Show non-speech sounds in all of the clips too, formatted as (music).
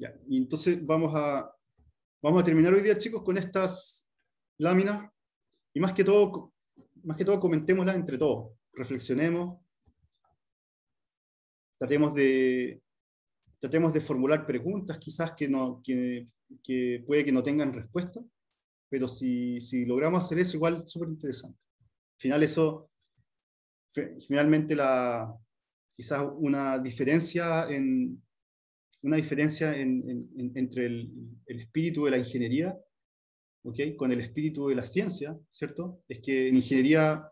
Ya, y entonces vamos a, vamos a terminar hoy día, chicos, con estas láminas. Y más que todo, más que todo comentémoslas entre todos. Reflexionemos. Tratemos de, tratemos de formular preguntas quizás que, no, que, que puede que no tengan respuesta. Pero si, si logramos hacer eso, igual súper interesante. Al final eso, finalmente la, quizás una diferencia en, una diferencia entre el, espíritu de la ingeniería ¿okay? con el espíritu de la ciencia, ¿cierto? Es que en ingeniería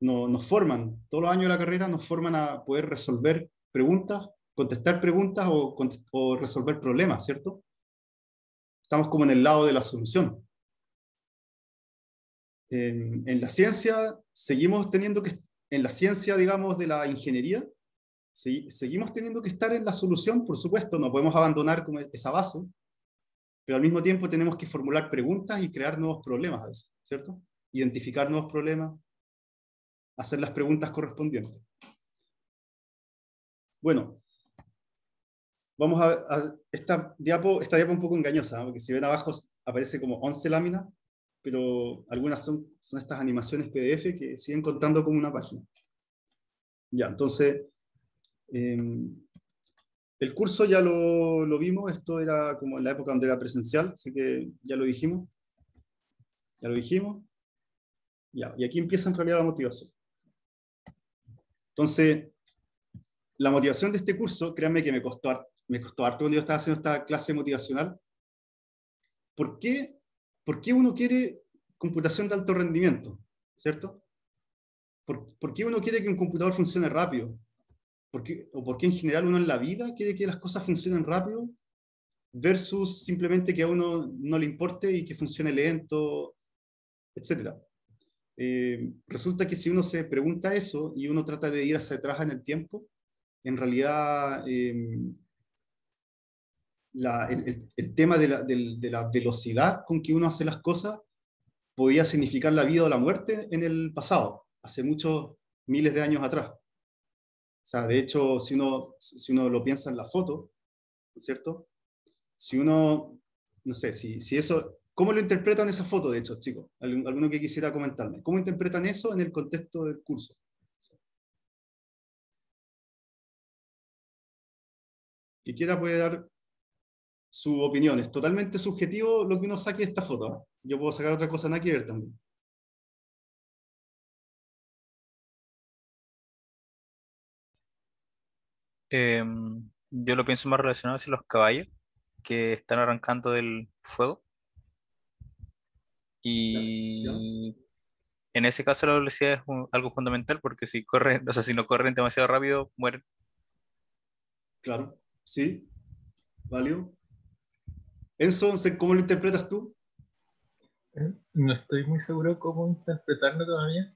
nos forman, todos los años de la carrera nos forman a poder resolver preguntas, contestar preguntas o, resolver problemas, ¿cierto? Estamos como en el lado de la solución. en la ciencia, seguimos teniendo que, en la ciencia, digamos, de la ingeniería, seguimos teniendo que estar en la solución, por supuesto, no podemos abandonar como esa base, pero al mismo tiempo tenemos que formular preguntas y crear nuevos problemas a veces, ¿cierto? Identificar nuevos problemas, hacer las preguntas correspondientes. Bueno, vamos a, esta, diapo, es un poco engañosa, porque si ven abajo aparece como 11 láminas, pero algunas son, son estas animaciones PDF que siguen contando con una página. Ya, entonces, Em, el curso ya lo, vimos, esto era como en la época donde era presencial, así que ya lo dijimos. Ya lo dijimos. Ya, y aquí empieza en realidad la motivación. Entonces, la motivación de este curso, créanme que me costó, me costó harto cuando yo estaba haciendo esta clase motivacional. ¿Por qué, por qué uno quiere computación de alto rendimiento? ¿Cierto? ¿Por qué uno quiere que un computador funcione rápido? porque, o qué en general uno en la vida quiere que las cosas funcionen rápido versus simplemente que a uno no le importe y que funcione lento, etcétera. Eh, resulta que si uno se pregunta eso y uno trata de ir hacia atrás en el tiempo, en realidad em, el, tema de la velocidad con que uno hace las cosas podía significar la vida o la muerte en el pasado, hace muchos miles de años atrás. O sea, de hecho, si uno, si uno lo piensa en la foto, ¿no es cierto? Si uno, no sé, si, eso, ¿cómo lo interpretan esa foto, de hecho, chicos? Alguno que quisiera comentarme. ¿Cómo interpretan eso en el contexto del curso? que quiera puede dar su opinión. Es totalmente subjetivo lo que uno saque de esta foto. ¿ah? Yo puedo sacar otra cosa nada que ver también. Em, yo lo pienso más relacionado hacia los caballos que están arrancando del fuego. Y en ese caso la velocidad es algo fundamental porque si corren, o sea, si no corren demasiado rápido, mueren. Claro, sí, válido. Entonces, ¿cómo lo interpretas tú? Eh, no estoy muy seguro cómo interpretarlo todavía,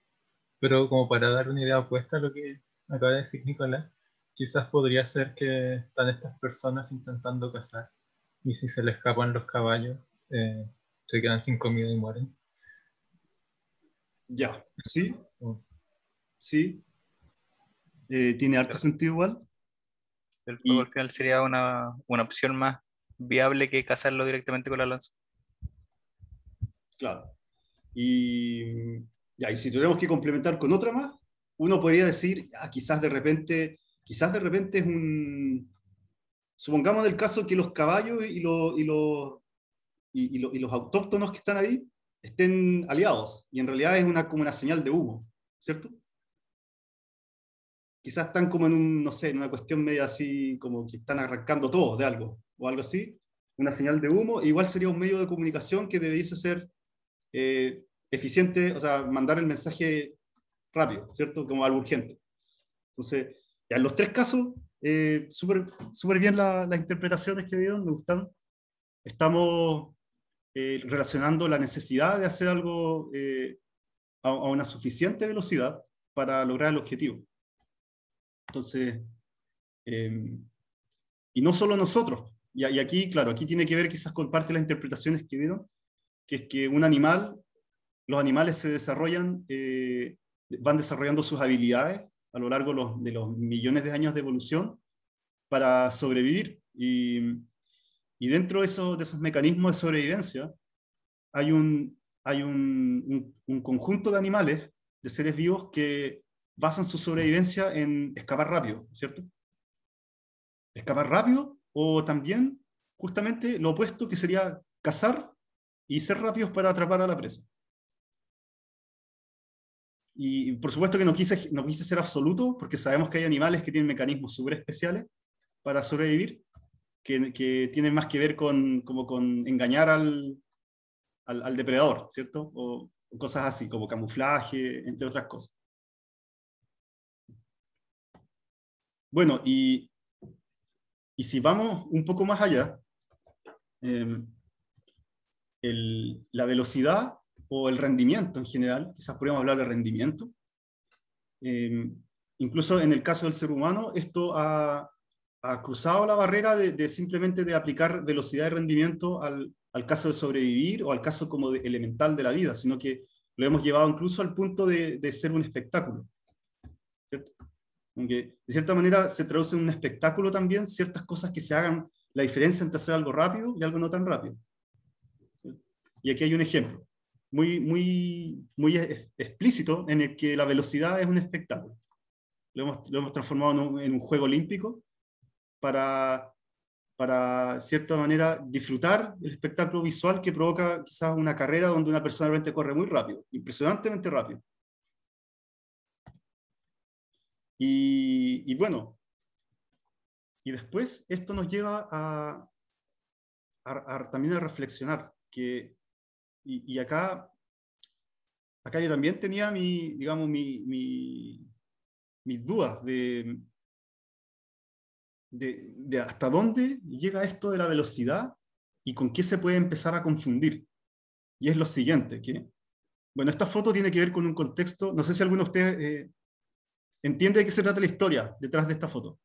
pero como para dar una idea opuesta a lo que acaba de decir Nicolás, quizás podría ser que están estas personas intentando cazar y si se les escapan los caballos, eh, se quedan sin comida y mueren. Ya, sí, oh. sí. Eh, Tiene harto sentido igual. El al final sería una, opción más viable que cazarlo directamente con la lanza. Claro. Y, si tuviéramos que complementar con otra más, uno podría decir, quizás de repente quizás de repente es un, supongamos el caso que los caballos y, los y, los autóctonos que están ahí estén aliados, y en realidad es una, como una señal de humo, ¿cierto? Quizás están como en un, no sé, en una cuestión media así, como que están arrancando todos de algo, o algo así, una señal de humo, e igual sería un medio de comunicación que debiese ser eh, eficiente, o sea, mandar el mensaje rápido, ¿cierto? Como algo urgente. Entonces, ya, en los tres casos, eh, súper bien las interpretaciones que dieron, me gustaron. Estamos eh, relacionando la necesidad de hacer algo eh, a, una suficiente velocidad para lograr el objetivo. Entonces, em, y no solo nosotros, y, y, aquí, claro, aquí tiene que ver quizás con parte de las interpretaciones que dieron, que es que un animal, los animales se desarrollan, van desarrollando sus habilidades a lo largo de los millones de años de evolución para sobrevivir. Y, dentro de, eso, de esos mecanismos de sobrevivencia hay, un, hay un conjunto de animales, de seres vivos, que basan su sobrevivencia en escapar rápido, ¿cierto? Escapar rápido o también justamente lo opuesto que sería cazar y ser rápidos para atrapar a la presa. Y por supuesto que no quise, no quise ser absoluto, porque sabemos que hay animales que tienen mecanismos súper especiales para sobrevivir, que, que, tienen más que ver con, como con engañar al, al, depredador, ¿cierto? O, cosas así, como camuflaje, entre otras cosas. Bueno, y, y si vamos un poco más allá, em, la velocidad o el rendimiento en general, quizás podríamos hablar de rendimiento. Em, incluso en el caso del ser humano, esto ha, cruzado la barrera de, simplemente de aplicar velocidad de rendimiento al, al, caso de sobrevivir o al caso como elemental de la vida, sino que lo hemos llevado incluso al punto de, ser un espectáculo. Aunque de cierta manera se traduce en un espectáculo también ciertas cosas que se hagan la diferencia entre hacer algo rápido y algo no tan rápido. Y aquí hay un ejemplo muy, muy, muy explícito en el que la velocidad es un espectáculo. Lo hemos, lo hemos transformado en un, juego olímpico para, para, cierta manera, disfrutar el espectáculo visual que provoca quizás una carrera donde una persona realmente corre muy rápido, impresionantemente rápido. Y, y bueno, y después esto nos lleva a, a también a reflexionar que y, acá, acá yo también tenía mi, digamos, mi, mis dudas de, de, hasta dónde llega esto de la velocidad y con qué se puede empezar a confundir. Y es lo siguiente, que, bueno, esta foto tiene que ver con un contexto, no sé si alguno de ustedes eh, entiende de qué se trata la historia detrás de esta foto.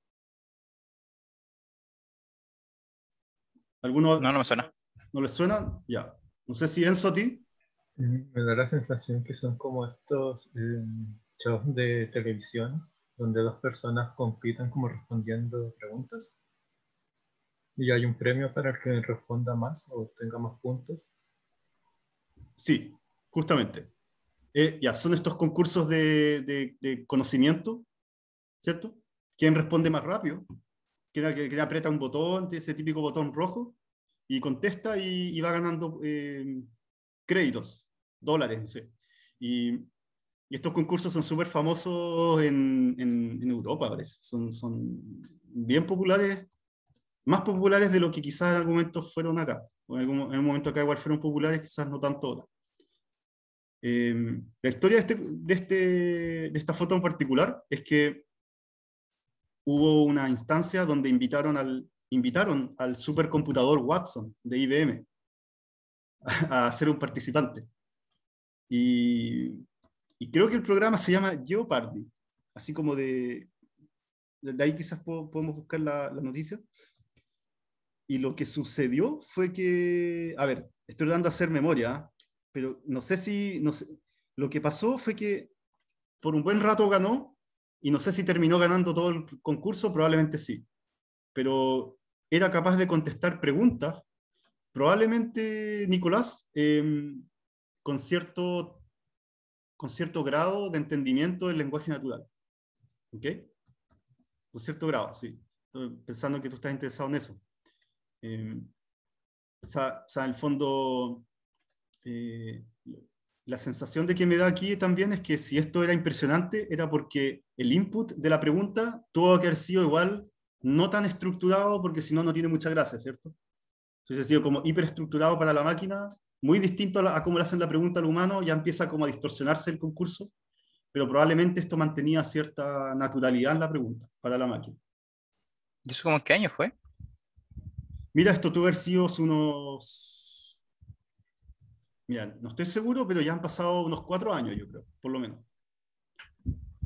¿Alguno? No, no me suena. ¿No les suena? Ya. No sé si Enzo a mm, Me da la sensación que son como estos em, shows de televisión donde dos personas compitan como respondiendo preguntas. Y hay un premio para el que responda más o tenga más puntos. Sí, justamente. Eh, ya, son estos concursos de, de, conocimiento, ¿cierto? ¿Quién responde más rápido? quién aprieta un botón, ese típico botón rojo? y contesta y, va ganando eh, créditos, dólares, no Y, estos concursos son súper famosos en, Europa, parece. Son, son bien populares, más populares de lo que quizás en algún momento fueron acá. En algún, momento acá igual fueron populares, quizás no tanto ahora. Eh, la historia de, este, de, este, de esta foto en particular es que hubo una instancia donde invitaron al, invitaron al supercomputador Watson de IBM a, ser un participante. Y, creo que el programa se llama Geopardy, así como de... De ahí quizás podemos buscar la, la noticia. Y lo que sucedió fue que, a ver, estoy dando a hacer memoria, ¿ah? pero no sé si, no lo que pasó fue que por un buen rato ganó y no sé si terminó ganando todo el concurso, probablemente sí. Pero era capaz de contestar preguntas, probablemente, Nicolás, em, con, cierto, con cierto grado de entendimiento del lenguaje natural. ¿Ok? Con cierto grado, sí. pensando que tú estás interesado en eso. Em, o, sea, en el fondo, eh, la sensación de que me da aquí también es que si esto era impresionante, era porque el input de la pregunta tuvo que haber sido igual no tan estructurado, porque si no, no tiene mucha gracia, ¿cierto? Entonces ha sido como hiperestructurado para la máquina, muy distinto a, cómo le hacen la pregunta al humano, ya empieza como a distorsionarse el concurso, pero probablemente esto mantenía cierta naturalidad en la pregunta para la máquina. ¿Y eso como qué año fue? Mira, esto tuvo haber sido unos... Mira, no estoy seguro, pero ya han pasado unos cuatro años, yo creo, por lo menos.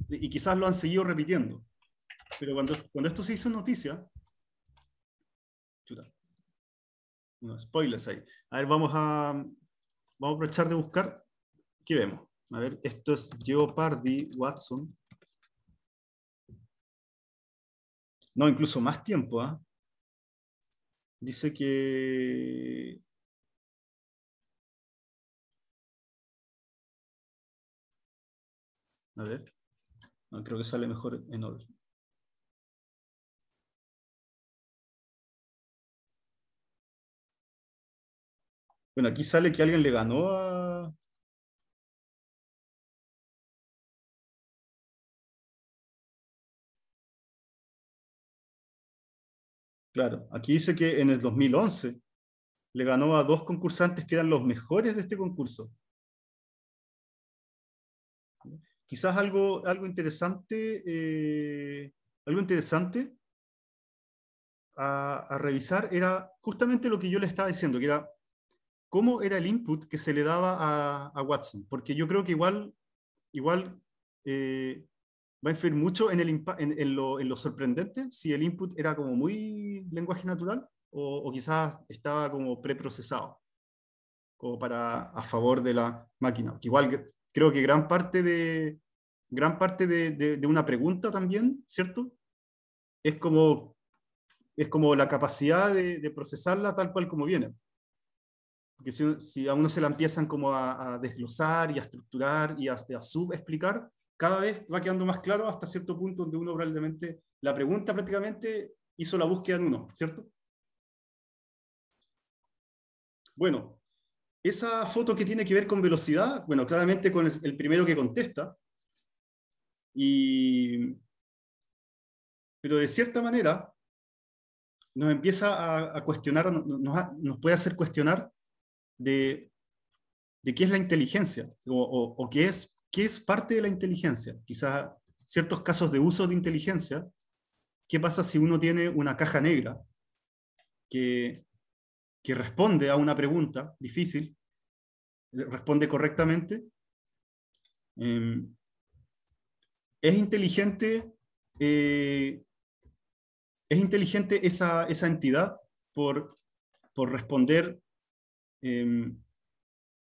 Y quizás lo han seguido repitiendo. Pero cuando, cuando esto se hizo noticia, chuta, spoilers ahí. A ver, vamos a, aprovechar de buscar. ¿Qué vemos? A ver, esto es Pardee Watson. No, incluso más tiempo. ¿ah? Dice que A ver. creo que sale mejor en orden. Bueno, aquí sale que alguien le ganó a... Claro, aquí dice que en el 2011 le ganó a dos concursantes que eran los mejores de este concurso. Quizás algo, algo interesante, eh, algo interesante a revisar era justamente lo que yo le estaba diciendo, que era cómo era el input que se le daba a, Watson, porque yo creo que igual, igual eh, va a influir mucho en, en, lo, sorprendente, si el input era como muy lenguaje natural o, quizás estaba como preprocesado, como para a favor de la máquina. Igual creo que gran parte de, gran parte de, una pregunta también, ¿cierto? Es como, es como la capacidad de procesarla tal cual como viene. Porque si, a uno se la empiezan como a, desglosar y a estructurar y a, a subexplicar, cada vez va quedando más claro hasta cierto punto donde uno probablemente, la pregunta prácticamente hizo la búsqueda en uno, ¿cierto? Bueno, esa foto que tiene que ver con velocidad, bueno, claramente con el primero que contesta, y, pero de cierta manera nos empieza a, cuestionar, nos, nos puede hacer cuestionar de, qué es la inteligencia o, qué, es, qué es parte de la inteligencia. Quizás ciertos casos de uso de inteligencia. ¿Qué pasa si uno tiene una caja negra que, responde a una pregunta difícil, responde correctamente? Em, ¿Es inteligente eh, ¿Es inteligente esa, entidad por, por, responder Em,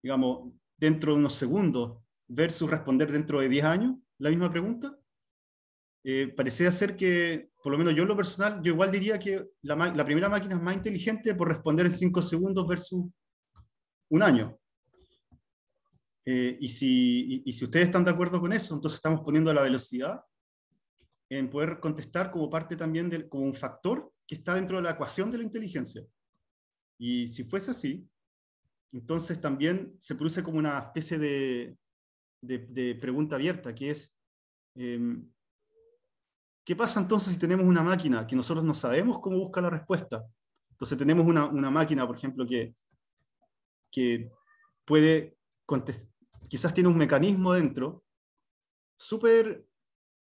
digamos, dentro de unos segundos versus responder dentro de 10 años la misma pregunta? Eh, parece ser que, por lo menos yo en lo personal, yo igual diría que la, la primera máquina es más inteligente por responder en 5 segundos versus un año. Eh, y, si, y, si ustedes están de acuerdo con eso, entonces estamos poniendo la velocidad en poder contestar como parte también, de, como un factor que está dentro de la ecuación de la inteligencia. Y si fuese así, entonces también se produce como una especie de, pregunta abierta, que es, em, ¿qué pasa entonces si tenemos una máquina que nosotros no sabemos cómo busca la respuesta? Entonces tenemos una, máquina, por ejemplo, que, que puede quizás tiene un mecanismo dentro súper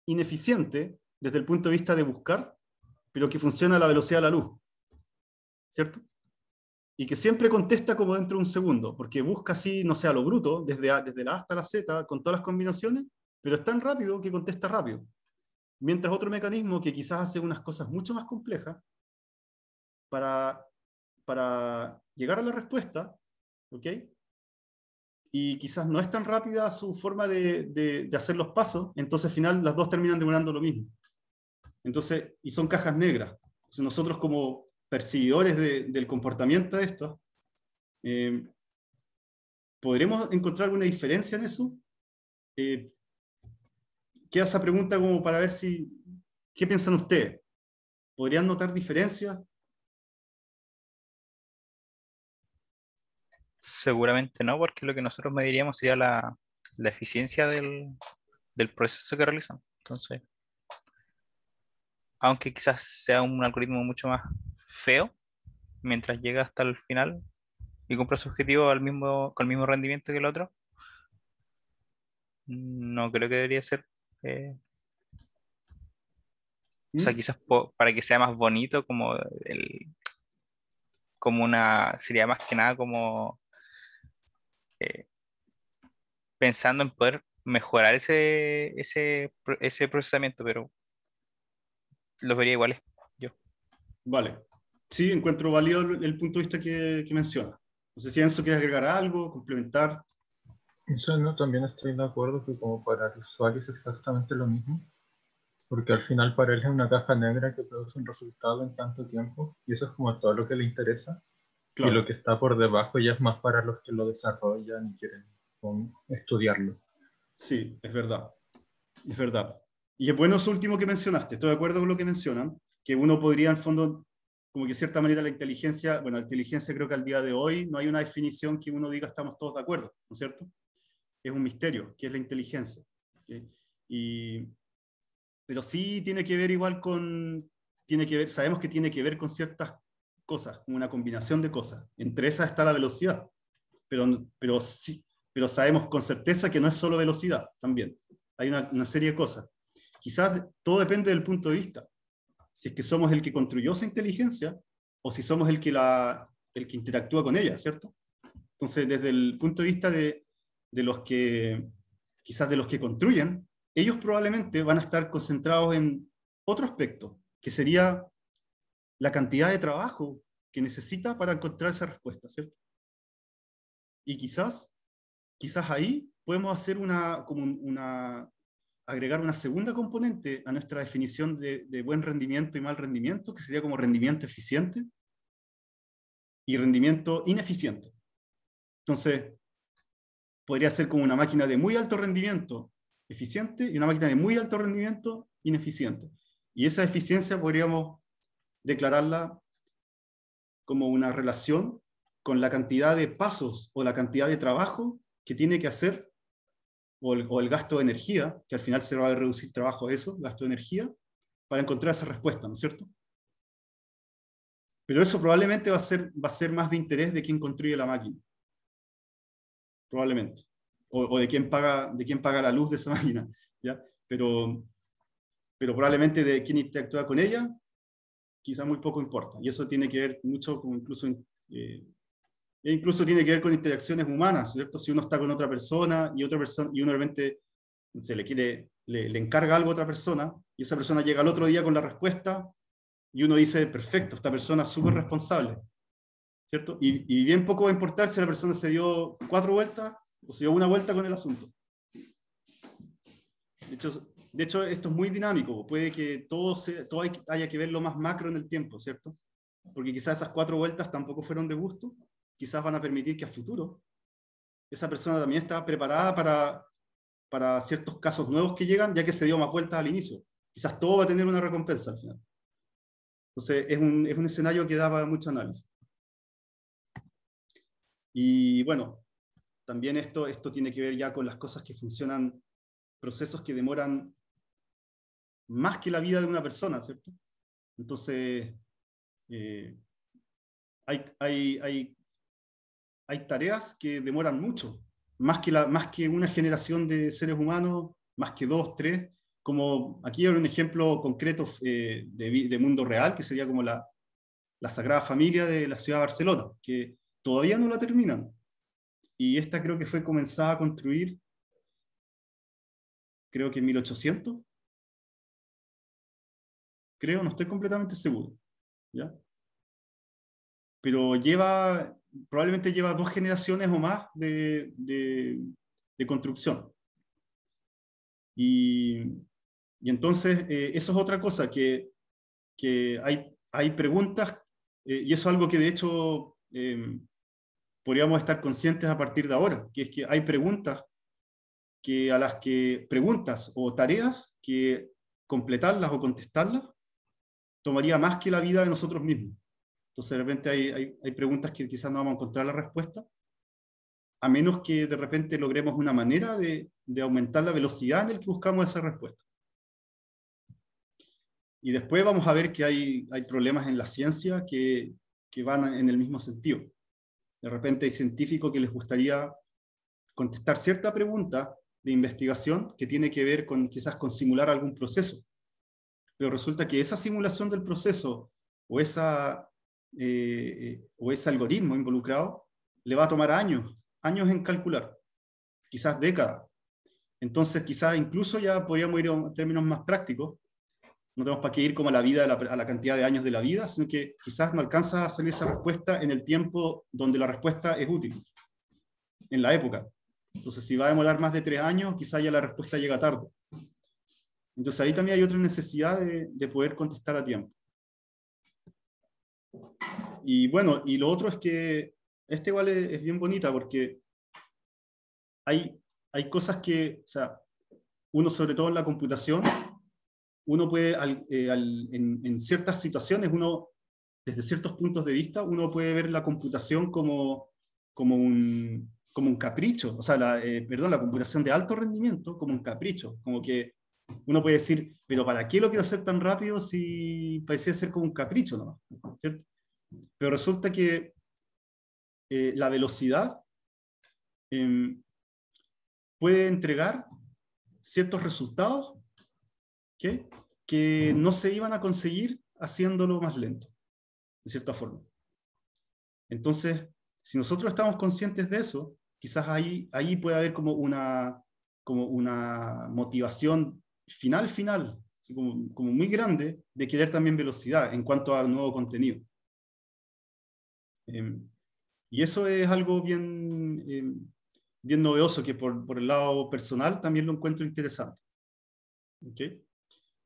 ineficiente desde el punto de vista de buscar, pero que funciona a la velocidad de la luz. ¿Cierto? y que siempre contesta como dentro de un segundo, porque busca así, no sé, a lo bruto, desde, desde la A hasta la Z, con todas las combinaciones, pero es tan rápido que contesta rápido. Mientras otro mecanismo que quizás hace unas cosas mucho más complejas, para, llegar a la respuesta, ¿ok? Y quizás no es tan rápida su forma de, hacer los pasos, entonces al final las dos terminan demorando lo mismo. Entonces, y son cajas negras. nosotros como Percibidores del comportamiento de esto. Eh, ¿podremos encontrar alguna diferencia en eso? Eh, queda esa pregunta como para ver si, ¿qué piensan ustedes? ¿Podrían notar diferencias? Seguramente no, porque lo que nosotros mediríamos sería la, eficiencia del, del proceso que realizan. Entonces, aunque quizás sea un algoritmo mucho más feo mientras llega hasta el final y compra su objetivo al mismo, con el mismo rendimiento que el otro, no creo que debería ser. Eh, o sea, ¿Mm? quizás para que sea más bonito, como el, como una, sería más que nada como eh, pensando en poder mejorar ese, ese, ese procesamiento, pero los vería iguales yo. Vale sí, encuentro válido el punto de vista que, menciona. No sé si Enzo quiere agregar algo, complementar. Yo no, también estoy de acuerdo que como para el usuario es exactamente lo mismo, porque al final para él es una caja negra que produce un resultado en tanto tiempo y eso es como todo lo que le interesa. Y lo que está por debajo ya es más para los que lo desarrollan y quieren estudiarlo. Sí, es verdad. Es verdad. Y es bueno eso último que mencionaste, estoy de acuerdo con lo que mencionan, que uno podría en fondo como que de cierta manera la inteligencia, bueno, la inteligencia creo que al día de hoy no hay una definición que uno diga estamos todos de acuerdo, ¿no es cierto? Es un misterio, ¿qué es la inteligencia? Y, pero sí tiene que ver igual con, tiene que ver, sabemos que tiene que ver con ciertas cosas, con una combinación de cosas. Entre esas está la velocidad, pero, pero sí, pero sabemos con certeza que no es solo velocidad también. Hay una serie de cosas. Quizás todo depende del punto de vista si es que somos el que construyó esa inteligencia o si somos el que, la, el que interactúa con ella, ¿cierto? Entonces, desde el punto de vista de, de los que, quizás de los que construyen, ellos probablemente van a estar concentrados en otro aspecto, que sería la cantidad de trabajo que necesita para encontrar esa respuesta, ¿cierto? Y quizás, quizás ahí podemos hacer una, como una, agregar una segunda componente a nuestra definición de, buen rendimiento y mal rendimiento, que sería como rendimiento eficiente y rendimiento ineficiente. Entonces, podría ser como una máquina de muy alto rendimiento eficiente y una máquina de muy alto rendimiento ineficiente. Y esa eficiencia podríamos declararla como una relación con la cantidad de pasos o la cantidad de trabajo que tiene que hacer o el, gasto de energía, que al final se va a reducir trabajo a eso, gasto de energía, para encontrar esa respuesta, ¿no es cierto? Pero eso probablemente va a ser, va a ser más de interés de quien construye la máquina. Probablemente. O, de, quién paga, de quién paga la luz de esa (laughs) máquina. ¿ya? Pero, pero probablemente de quién interactúa con ella, quizá muy poco importa. Y eso tiene que ver mucho con incluso eh, e incluso tiene que ver con interacciones humanas, ¿cierto? Si uno está con otra persona y otra persona y uno realmente se le quiere le, encarga algo a otra persona y esa persona llega al otro día con la respuesta y uno dice, perfecto, esta persona es súper responsable, ¿cierto? Y, bien poco va a importar si la persona se dio cuatro vueltas o se dio una vuelta con el asunto. De hecho, de hecho esto es muy dinámico, puede que todo, todo haya que verlo más macro en el tiempo, ¿cierto? Porque quizás esas cuatro vueltas tampoco fueron de gusto, quizás van a permitir que a futuro esa persona también está preparada para, para ciertos casos nuevos que llegan, ya que se dio más vueltas al inicio. Quizás todo va a tener una recompensa al final. Entonces, es un, es un escenario que daba mucho análisis. Y bueno, también esto, esto tiene que ver ya con las cosas que funcionan, procesos que demoran más que la vida de una persona, ¿cierto? Entonces, eh, hay, hay, hay hay tareas que demoran mucho, más que, la, más que una generación de seres humanos, más que dos, tres, como aquí hay un ejemplo concreto eh, de, de, mundo real, que sería como la, Sagrada Familia de la ciudad de Barcelona, que todavía no la terminan. Y esta creo que fue comenzada a construir, creo que en 1800. Creo, no estoy completamente seguro. ¿ya? Pero lleva probablemente lleva dos generaciones o más de, construcción. Y, entonces, eh, eso es otra cosa, que, hay, hay preguntas, eh, y eso es algo que de hecho em, podríamos estar conscientes a partir de ahora, que es que hay preguntas que a las que preguntas o tareas que completarlas o contestarlas tomaría más que la vida de nosotros mismos. Entonces, de repente hay, hay, preguntas que quizás no vamos a encontrar la respuesta, a menos que de repente logremos una manera de, de aumentar la velocidad en la que buscamos esa respuesta. Y después vamos a ver que hay, hay problemas en la ciencia que, que van en el mismo sentido. De repente hay científicos que les gustaría contestar cierta pregunta de investigación que tiene que ver con quizás con simular algún proceso. Pero resulta que esa simulación del proceso o esa eh, eh, o ese algoritmo involucrado le va a tomar años, años en calcular, quizás décadas. Entonces, quizás incluso ya podríamos ir a términos más prácticos. No tenemos para qué ir como a la vida, a la, cantidad de años de la vida, sino que quizás no alcanza a salir esa respuesta en el tiempo donde la respuesta es útil, en la época. Entonces, si va a demorar más de tres años, quizás ya la respuesta llega tarde. Entonces, ahí también hay otra necesidad de poder contestar a tiempo. Y bueno, y lo otro es que este igual es, bien bonita porque hay, cosas que, o sea, uno sobre todo en la computación, uno puede, eh, en, ciertas situaciones, uno, desde ciertos puntos de vista, uno puede ver la computación como, como, un, como un capricho, o sea, eh, perdón, la computación de alto rendimiento como un capricho, como que uno puede decir, pero ¿para qué lo quiero hacer tan rápido si parecía ser como un capricho nomás? Pero resulta que eh, la velocidad em, puede entregar ciertos resultados que no se iban a conseguir haciéndolo más lento, de cierta forma. Entonces, si nosotros estamos conscientes de eso, quizás ahí, ahí puede haber como una, como una motivación final, final, como, muy grande, de querer también velocidad en cuanto al nuevo contenido. Em, y eso es algo bien, em, bien novedoso que por, el lado personal también lo encuentro interesante.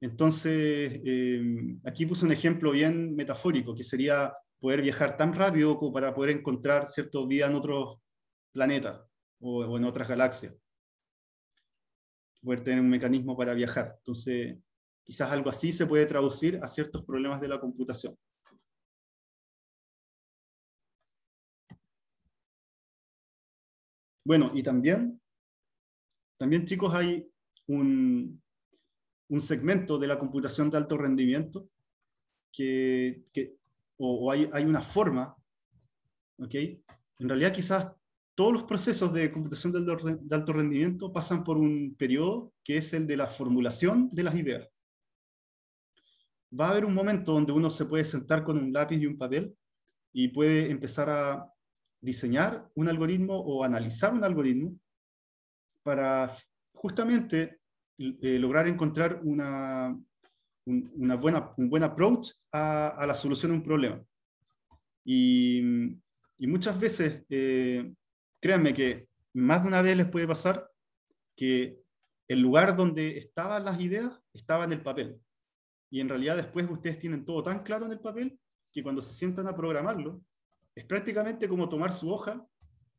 Entonces, em, aquí puse un ejemplo bien metafórico, que sería poder viajar tan rápido como para poder encontrar cierta vida en otros planetas o en otras galaxias poder tener un mecanismo para viajar. Entonces, quizás algo así se puede traducir a ciertos problemas de la computación. Bueno, y también, también chicos, hay un, un segmento de la computación de alto rendimiento que, que o, hay, hay, una forma, ¿ok? En realidad quizás todos los procesos de computación de alto rendimiento pasan por un periodo que es el de la formulación de las ideas. Va a haber un momento donde uno se puede sentar con un lápiz y un papel y puede empezar a diseñar un algoritmo o analizar un algoritmo para justamente eh, lograr encontrar una, un, buena, un buen approach a, la solución de un problema. Y, muchas veces eh, créanme que más de una vez les puede pasar que el lugar donde estaban las ideas estaba en el papel. Y en realidad después ustedes tienen todo tan claro en el papel que cuando se sientan a programarlo, es prácticamente como tomar su hoja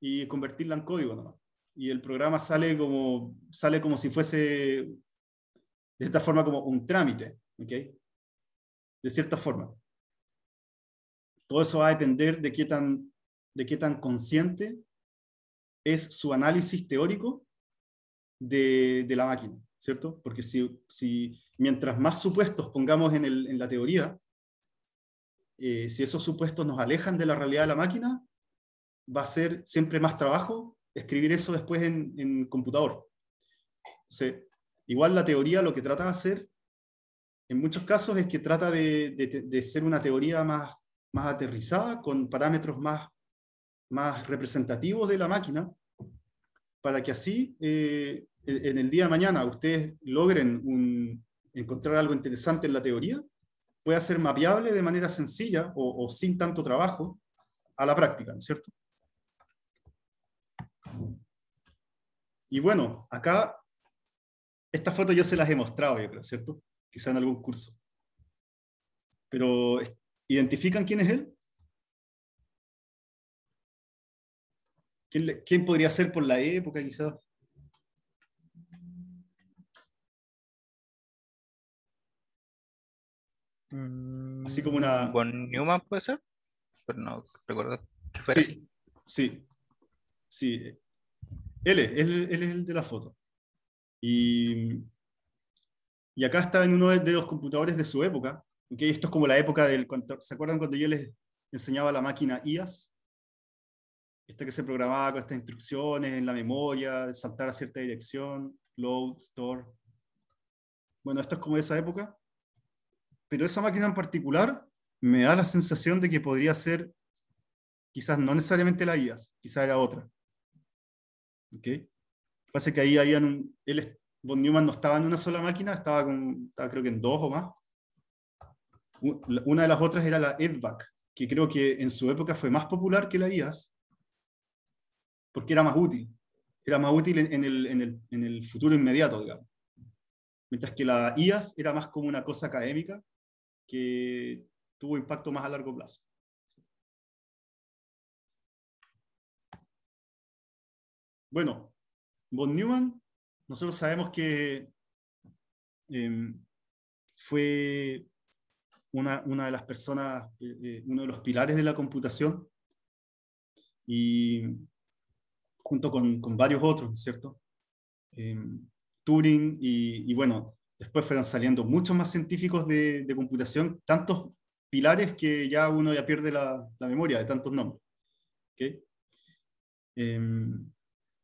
y convertirla en código Y el programa sale como, sale como si fuese, de esta forma, como un trámite. De cierta forma. Todo eso va a depender de qué tan, de qué tan consciente es su análisis teórico de, la máquina, ¿cierto? Porque si, mientras más supuestos pongamos en, la teoría, eh, si esos supuestos nos alejan de la realidad de la máquina, va a ser siempre más trabajo escribir eso después en, en computador. igual la teoría lo que trata de hacer, en muchos casos, es que trata de, de ser una teoría más, más aterrizada, con parámetros más, más representativos de la máquina, para que así eh, e, en el día de mañana ustedes logren encontrar algo interesante en la teoría, pueda ser mapeable de manera sencilla o, sin tanto trabajo a la práctica, ¿no es cierto? Y bueno, acá, esta foto yo se las he mostrado, ¿cierto? Quizá en algún curso. Pero, ¿identifican quién es él? ¿Quién, podría ser por la época, quizás? Mm. Así como una. ¿Con Newman puede ser? Pero no recuerdo sí, Sí. Él es, él, es el de la foto. Y, y acá está en uno de los computadores de su época. que Esto es como la época del. ¿Se acuerdan cuando yo les enseñaba la máquina IAS? esta que se programaba con estas instrucciones en la memoria, saltar a cierta dirección, load, store. Bueno, esto es como de esa época. Pero esa máquina en particular me da la sensación de que podría ser quizás no necesariamente la IAS, quizás era otra. ¿Ok? Pasa que ahí habían un... von Neumann no estaba en una sola máquina, estaba, estaba creo que en dos o más. Una de las otras era la EDVAC, que creo que en su época fue más popular que la IAS, porque era más útil. Era más útil en, el, futuro inmediato, digamos. Mientras que la IAS era más como una cosa académica que tuvo impacto más a largo plazo. Bueno, von Neumann, nosotros sabemos que em, fue una, de las personas, eh, eh, uno de los pilares de la computación. Y junto con, con varios otros, ¿cierto? Em, Turing y, bueno, después fueron saliendo muchos más científicos de, de, computación, tantos pilares que ya uno ya pierde la, la memoria de tantos nombres. Em,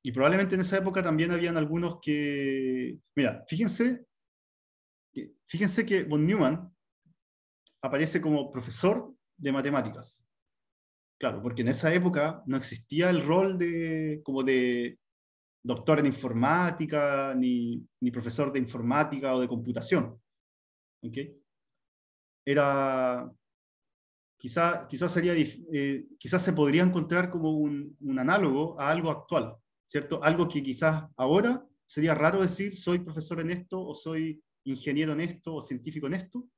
y probablemente en esa época también habían algunos que, mira, fíjense, fíjense que von Neumann aparece como profesor de matemáticas Claro, porque en esa época no existía el rol de, como de doctor en informática, ni, profesor de informática o de computación. ¿Okay? Era, quizá, quizás sería, eh, quizás se podría encontrar como un, un, análogo a algo actual, ¿cierto? Algo que quizás ahora sería raro decir soy profesor en esto o soy ingeniero en esto o científico en esto,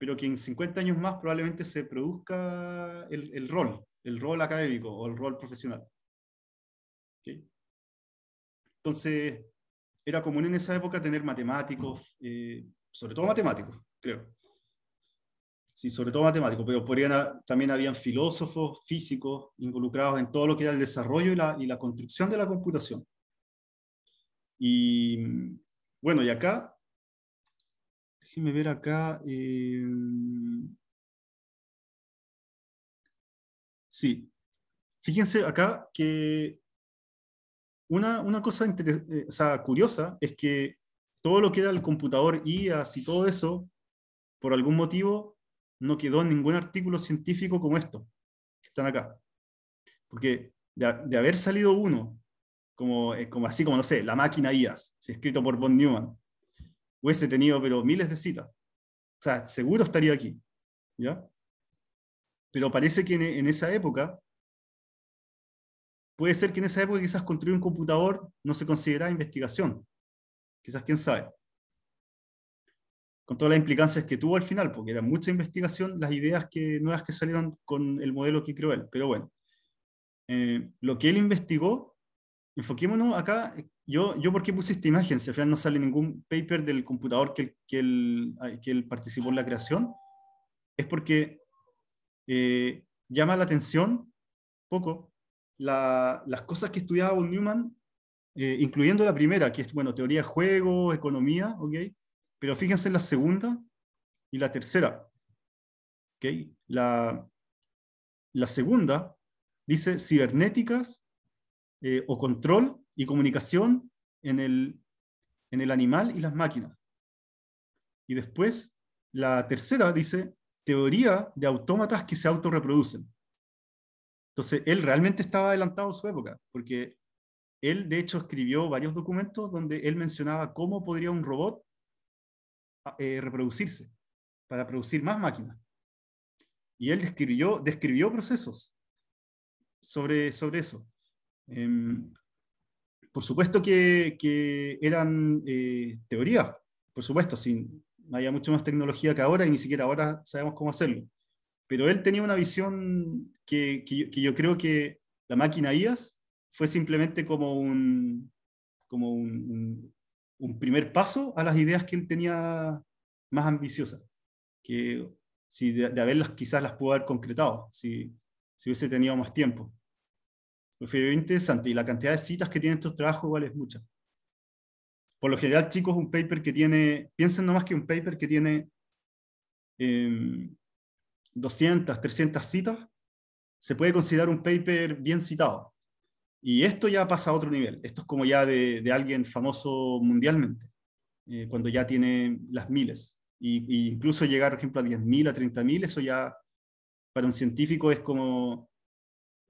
pero que en 50 años más probablemente se produzca el, rol, el rol académico o el rol profesional. Entonces, era común en esa época tener matemáticos, eh, sobre todo matemáticos, creo. Sí, sobre todo matemáticos, pero también habían filósofos, físicos, involucrados en todo lo que era el desarrollo y la construcción de la computación. Y mm, bueno, y acá Déjenme ver acá. Em, sí. Fíjense acá que una, cosa eh, curiosa es que todo lo que era el computador, IAS y todo eso, por algún motivo, no quedó en ningún artículo científico como esto, que están acá. Porque de, haber salido uno, como, eh, como así como, no sé, la máquina IAS, escrito por von Neumann, hubiese tenido pero miles de citas. O sea, seguro estaría aquí. ¿ya? Pero parece que en, esa época, puede ser que en esa época quizás construir un computador no se consideraba investigación. Quizás, quién sabe. Con todas las implicancias que tuvo al final, porque era mucha investigación, las ideas que, nuevas que salieron con el modelo que creó él. Pero bueno, eh, lo que él investigó enfoquémonos acá. Eh, yo, yo ¿por qué puse esta imagen? Si al final no sale ningún paper del computador que, que, él, que participó en la creación, es porque eh, llama la atención poco las cosas que estudiaba von Neumann, eh, incluyendo la primera, que es, bueno, teoría de juego, economía, ¿ok? Pero fíjense en la segunda y la tercera, ¿ok? La, la segunda dice cibernéticas eh, o control y comunicación en el, animal y las máquinas. Y después, la tercera dice, teoría de autómatas que se autorreproducen. Entonces, él realmente estaba adelantado a su época, porque él, de hecho, escribió varios documentos donde él mencionaba cómo podría un robot ah, eh, reproducirse para producir más máquinas. Y él describió, procesos sobre eso. Em, por supuesto que, eran eh, teorías, por supuesto, sin, había mucho más tecnología que ahora y ni siquiera ahora sabemos cómo hacerlo. Pero él tenía una visión que, yo, creo que la máquina IAS fue simplemente como un, como un, primer paso a las ideas que él tenía más ambiciosas, que si de, haberlas quizás las pudo haber concretado, si hubiese tenido más tiempo referente interesante y la cantidad de citas que tienen estos trabajos igual es mucha. Por lo general, chicos, un paper que tiene, piensen nomás que un paper que tiene 200, em, 300 citas, se puede considerar un paper bien citado. Y esto ya pasa a otro nivel. Esto es como ya de, de alguien famoso mundialmente, eh, cuando ya tiene las miles. Y, incluso llegar, por ejemplo, a 10.000, a 30.000, eso ya para un científico es como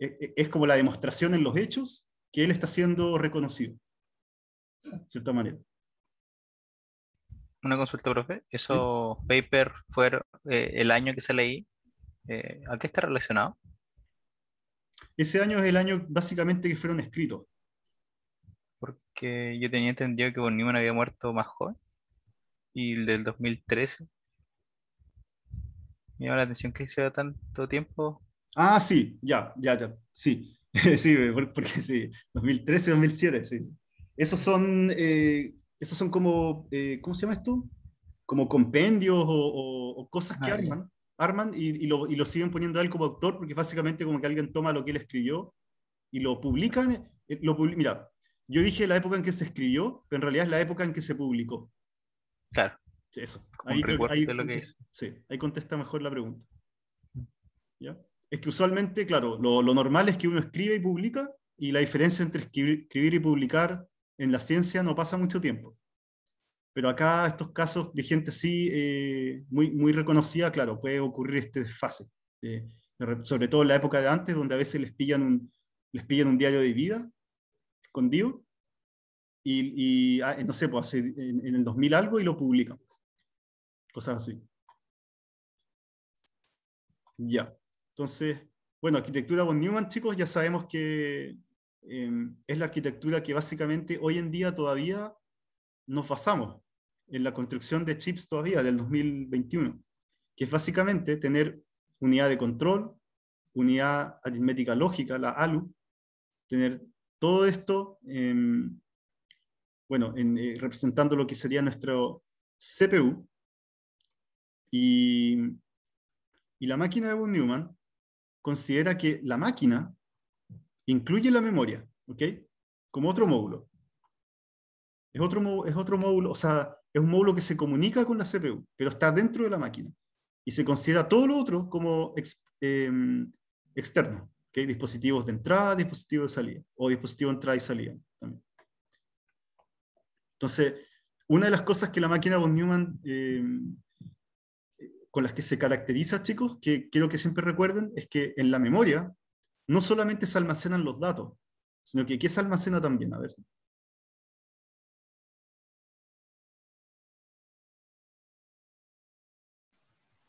e, e, es como la demostración en los hechos que él está siendo reconocido, de cierta manera. Una consulta, profe. Esos papers fueron eh, el año que se leí. Eh, ¿A qué está relacionado? Ese año es el año básicamente que fueron escritos. Porque yo tenía entendido que Von había muerto más joven. Y el del 2013. Me llama la atención que hiciera tanto tiempo Ah, sí, ya, ya, ya, sí, (laughs) sí, porque sí, 2013, 2007, sí. Esos son, eh, esos son como, eh, ¿cómo se llama esto? Como compendios o, cosas que ah, arman, arman y, lo, siguen poniendo a él como autor, porque básicamente como que alguien toma lo que él escribió y lo publican, eh, lo, mira, yo dije la época en que se escribió, pero en realidad es la época en que se publicó. Claro. Eso. Ahí, de lo que es. Sí, ahí contesta mejor la pregunta. Mm. ¿Ya? es que usualmente, claro, lo, normal es que uno escribe y publica, y la diferencia entre escribir y publicar en la ciencia no pasa mucho tiempo. Pero acá estos casos de gente así, eh, muy, muy reconocida, claro, puede ocurrir este desfase. Eh, sobre todo en la época de antes, donde a veces les pillan un, les pillan un diario de vida escondido, y, y ah, no sé, pues, en, en el 2000 algo y lo publican. Cosas así. Ya. Entonces, bueno, arquitectura von Neumann, chicos, ya sabemos que em, es la arquitectura que básicamente hoy en día todavía nos basamos en la construcción de chips todavía del 2021, que es básicamente tener unidad de control, unidad aritmética lógica, la ALU, tener todo esto, em, bueno, eh, representando lo que sería nuestro CPU y, y la máquina de von Neumann considera que la máquina incluye la memoria, ¿ok? Como otro módulo. Es otro, es otro módulo, o sea, es un módulo que se comunica con la CPU, pero está dentro de la máquina. Y se considera todo lo otro como em, externo, ¿ok? Dispositivos de entrada, dispositivos de salida, o dispositivo de entrada y salida también. Entonces, una de las cosas que la máquina von Neumann em, con las que se caracteriza, chicos, que quiero que siempre recuerden, es que en la memoria no solamente se almacenan los datos, sino que ¿qué se almacena también? A ver.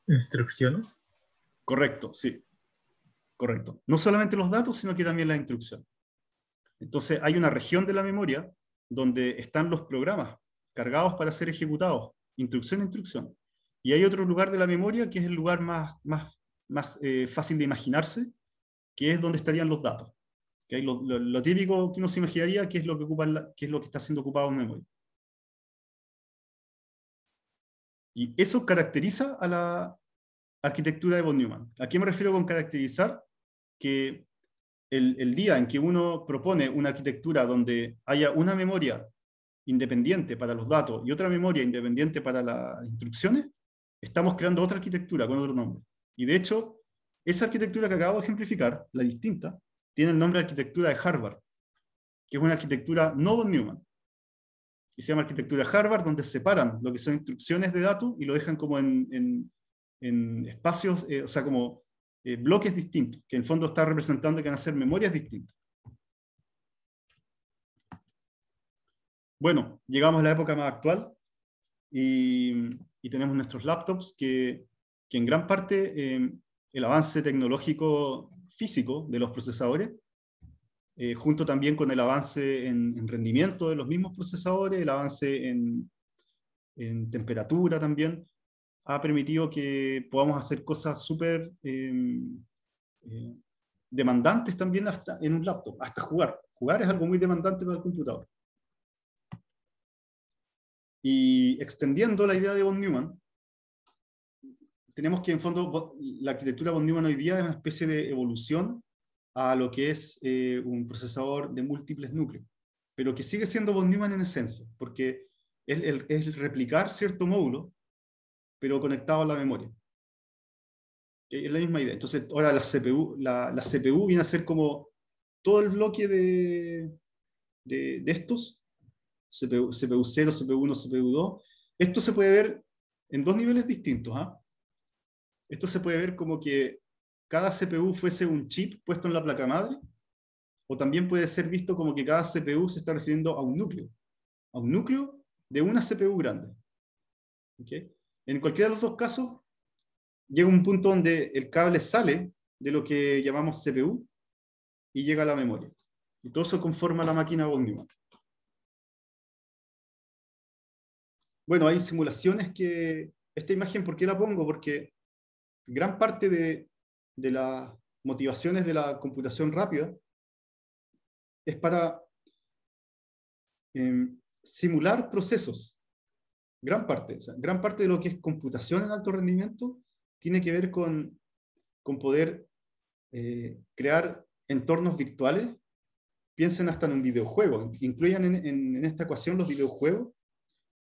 Instrucciones. Correcto, sí. Correcto. No solamente los datos, sino que también la instrucción. Entonces, hay una región de la memoria donde están los programas cargados para ser ejecutados, instrucción a instrucción. Y hay otro lugar de la memoria que es el lugar más, más, más eh, fácil de imaginarse, que es donde estarían los datos. Lo, lo, típico que uno se imaginaría que es lo que, ocupa es lo que está siendo ocupado en memoria. Y eso caracteriza a la arquitectura de von Neumann. ¿A qué me refiero con caracterizar? Que el, día en que uno propone una arquitectura donde haya una memoria independiente para los datos y otra memoria independiente para las instrucciones, Estamos creando otra arquitectura con otro nombre. Y de hecho, esa arquitectura que acabo de ejemplificar, la distinta, tiene el nombre de arquitectura de Harvard, que es una arquitectura no von Neumann. Y se llama arquitectura Harvard, donde separan lo que son instrucciones de datos y lo dejan como en, espacios, eh, o sea, como eh, bloques distintos, que en el fondo está representando que van a ser memorias distintas. Bueno, llegamos a la época más actual y y tenemos nuestros laptops que, que en gran parte em, el avance tecnológico físico de los procesadores, eh, junto también con el avance en, rendimiento de los mismos procesadores, el avance en, temperatura también, ha permitido que podamos hacer cosas súper em, eh, demandantes también hasta en un laptop, hasta jugar. Jugar es algo muy demandante para el computador. Y extendiendo la idea de von Neumann, tenemos que en fondo la arquitectura von Neumann hoy día es una especie de evolución a lo que es eh, un procesador de múltiples núcleos, pero que sigue siendo von Neumann en esencia, porque es, el, replicar cierto módulo, pero conectado a la memoria. Es la misma idea. Entonces, ahora la CPU, la, CPU viene a ser como todo el bloque de, de, de estos CPU, 0 CPU1, CPU2. Esto se puede ver en dos niveles distintos. ¿ah? Esto se puede ver como que cada CPU fuese un chip puesto en la placa madre, o también puede ser visto como que cada CPU se está refiriendo a un núcleo, a un núcleo de una CPU grande. En cualquiera de los dos casos, llega un punto donde el cable sale de lo que llamamos CPU y llega a la memoria. Y todo eso conforma la máquina von Bueno, hay simulaciones que... Esta imagen, ¿por qué la pongo? Porque gran parte de, las motivaciones de la computación rápida es para em, simular procesos. Gran parte, gran parte de lo que es computación en alto rendimiento tiene que ver con, poder eh, crear entornos virtuales. Piensen hasta en un videojuego, incluyan en esta ecuación los videojuegos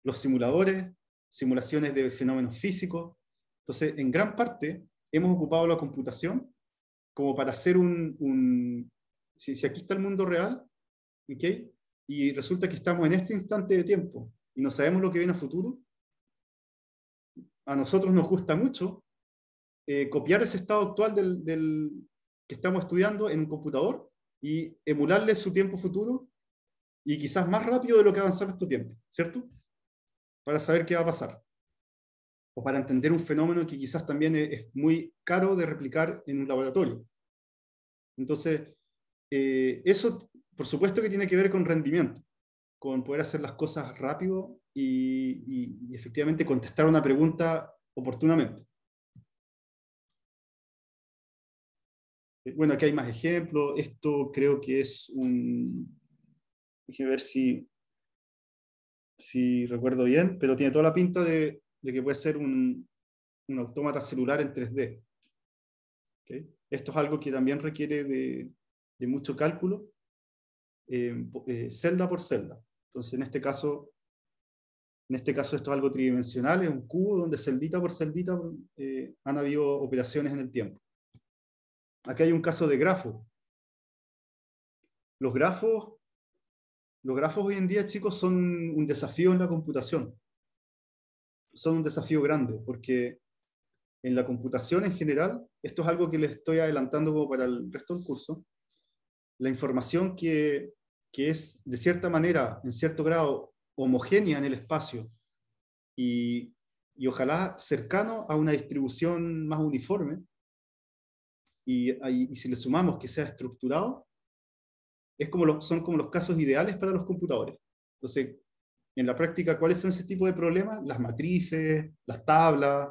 los simuladores, simulaciones de fenómenos físicos. Entonces, en gran parte hemos ocupado la computación como para hacer un... si, aquí está el mundo real, y resulta que estamos en este instante de tiempo y no sabemos lo que viene a futuro, a nosotros nos gusta mucho eh, copiar ese estado actual del, del, que estamos estudiando en un computador y emularle su tiempo futuro y quizás más rápido de lo que avanzado nuestro tiempo, ¿cierto? para saber qué va a pasar o para entender un fenómeno que quizás también es muy caro de replicar en un laboratorio. Entonces, eh, eso por supuesto que tiene que ver con rendimiento, con poder hacer las cosas rápido y, efectivamente contestar una pregunta oportunamente. Eh, bueno, aquí hay más ejemplos. Esto creo que es un... Déjenme ver si si recuerdo bien, pero tiene toda la pinta de, que puede ser un, un autómata celular en 3D. Esto es algo que también requiere de, de mucho cálculo, eh, eh, celda por celda. Entonces, en este caso, en este caso esto es algo tridimensional, es un cubo donde celdita por celdita eh, han habido operaciones en el tiempo. Aquí hay un caso de grafo. Los grafos los grafos hoy en día, chicos, son un desafío en la computación. Son un desafío grande, porque en la computación en general, esto es algo que les estoy adelantando como para el resto del curso, la información que, es de cierta manera, en cierto grado, homogénea en el espacio y, ojalá cercano a una distribución más uniforme, y, y si le sumamos que sea estructurado, es como son como los casos ideales para los computadores. Entonces, en la práctica, ¿cuáles son ese tipo de problemas? Las matrices, las tablas,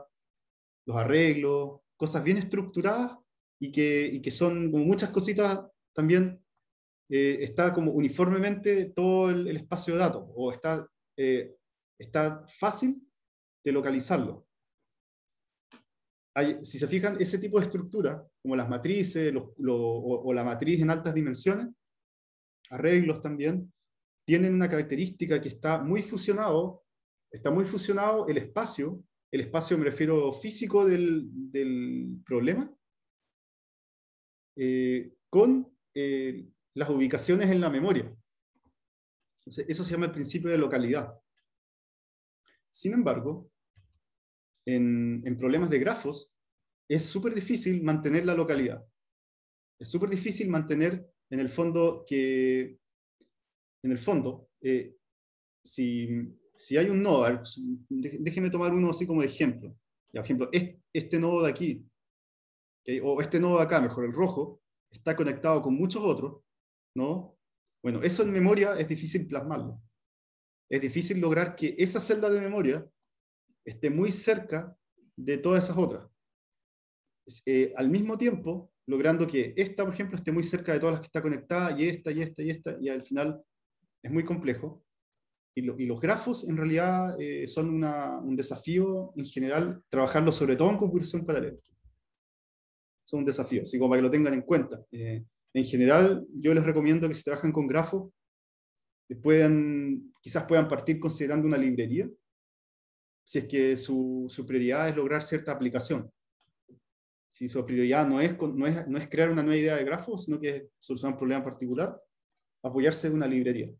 los arreglos, cosas bien estructuradas y que, y que son como muchas cositas también, eh, está como uniformemente todo el, espacio de datos o está, eh, está fácil de localizarlo. si se fijan, ese tipo de estructura, como las matrices o, la matriz en altas dimensiones, arreglos también, tienen una característica que está muy fusionado, está muy fusionado el espacio, el espacio me refiero físico del, problema, eh, con eh, las ubicaciones en la memoria. eso se llama el principio de localidad. Sin embargo, en, en problemas de grafos es súper difícil mantener la localidad. Es súper difícil mantener en el fondo que, en el fondo, eh, si, si, hay un nodo, pues, déjeme tomar uno así como ejemplo. por ejemplo, este, nodo de aquí, o este nodo de acá, mejor el rojo, está conectado con muchos otros, ¿no? Bueno, eso en memoria es difícil plasmarlo. Es difícil lograr que esa celda de memoria esté muy cerca de todas esas otras. Eh, al mismo tiempo, logrando que esta, por ejemplo, esté muy cerca de todas las que está conectada, y esta, y esta, y esta, y al final es muy complejo. Y, los grafos en realidad eh, son un desafío en general, trabajarlos sobre todo en concursión paralela. Son un desafío, así como para que lo tengan en cuenta. Eh, en general, yo les recomiendo que si trabajan con grafos, eh, puedan, quizás puedan partir considerando una librería, si es que su prioridad es lograr cierta aplicación si su prioridad no es, no es, crear una nueva idea de grafo, sino que es solucionar un problema particular, apoyarse en una librería.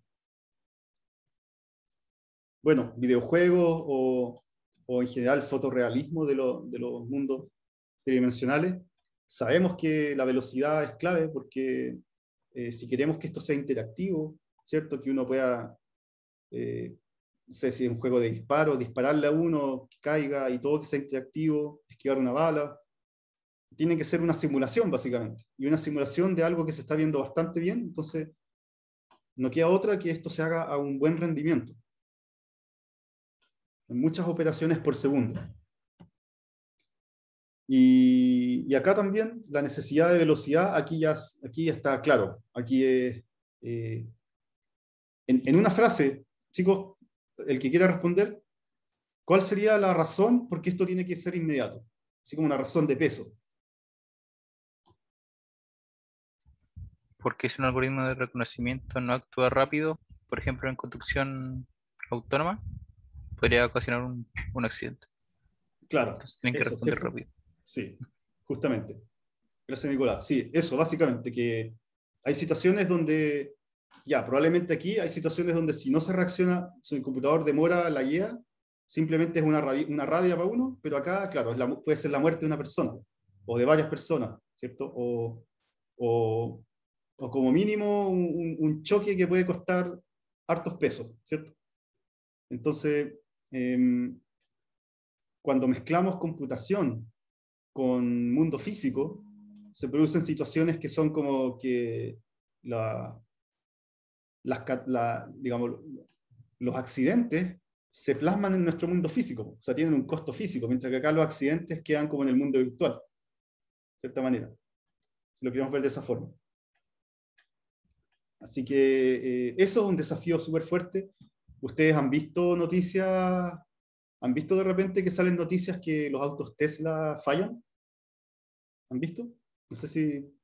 Bueno, videojuegos o, en general fotorrealismo de, de los mundos tridimensionales. Sabemos que la velocidad es clave porque eh, si queremos que esto sea interactivo, ¿cierto? Que uno pueda, eh, no sé si es un juego de disparo, dispararle a uno, que caiga y todo que sea interactivo, esquivar una bala, tiene que ser una simulación, básicamente, y una simulación de algo que se está viendo bastante bien, entonces no queda otra que esto se haga a un buen rendimiento. En muchas operaciones por segundo. Y, acá también la necesidad de velocidad, aquí ya, aquí está claro. Aquí es, eh, en, en, una frase, chicos, el que quiera responder, ¿cuál sería la razón por qué esto tiene que ser inmediato? Así como una razón de peso. porque si un algoritmo de reconocimiento no actúa rápido, por ejemplo en conducción autónoma, podría ocasionar un, un accidente. Claro. tienen que responder rápido. Sí, justamente. Gracias, Nicolás. Sí, eso, básicamente, que hay situaciones donde, ya, probablemente aquí hay situaciones donde si no se reacciona, si el computador demora la guía, simplemente es una rabia, una rabia para uno, pero acá, claro, puede ser la muerte de una persona, o de varias personas, ¿cierto? o, o como mínimo un, choque que puede costar hartos pesos, ¿cierto? Entonces, em, cuando mezclamos computación con mundo físico, se producen situaciones que son como que digamos, los accidentes se plasman en nuestro mundo físico, o sea, tienen un costo físico, mientras que acá los accidentes quedan como en el mundo virtual, de cierta manera, si lo queremos ver de esa forma. Así que eh, eso es un desafío súper fuerte. Ustedes han visto noticias, han visto de repente que salen noticias que los autos Tesla fallan. ¿Han visto? No sé si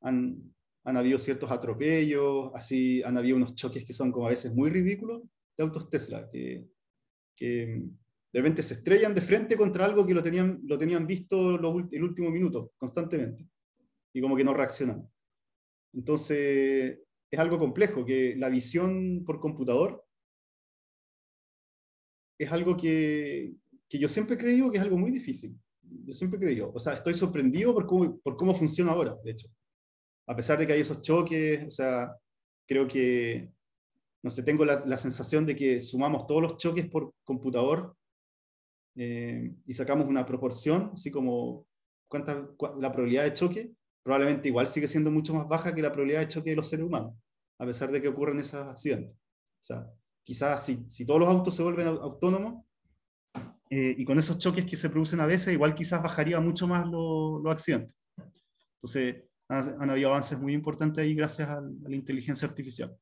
han, habido ciertos atropellos, así han habido unos choques que son como a veces muy ridículos de autos Tesla, que, de repente se estrellan de frente contra algo que lo tenían, lo tenían visto el último minuto constantemente y como que no reaccionan. Entonces, es algo complejo, que la visión por computador es algo que, yo siempre he creído que es algo muy difícil. Yo siempre he creído, o sea, estoy sorprendido por cómo, funciona ahora, de hecho. A pesar de que hay esos choques, o sea, creo que, no sé, tengo la, sensación de que sumamos todos los choques por computador eh, y sacamos una proporción, así como cuánta, la probabilidad de choque, probablemente igual sigue siendo mucho más baja que la probabilidad de choque de los seres humanos, a pesar de que ocurren esos accidentes. O sea, quizás si, si todos los autos se vuelven autónomos eh, y con esos choques que se producen a veces, igual quizás bajaría mucho más los accidentes. Entonces, han, habido avances muy importantes ahí gracias a, la inteligencia artificial.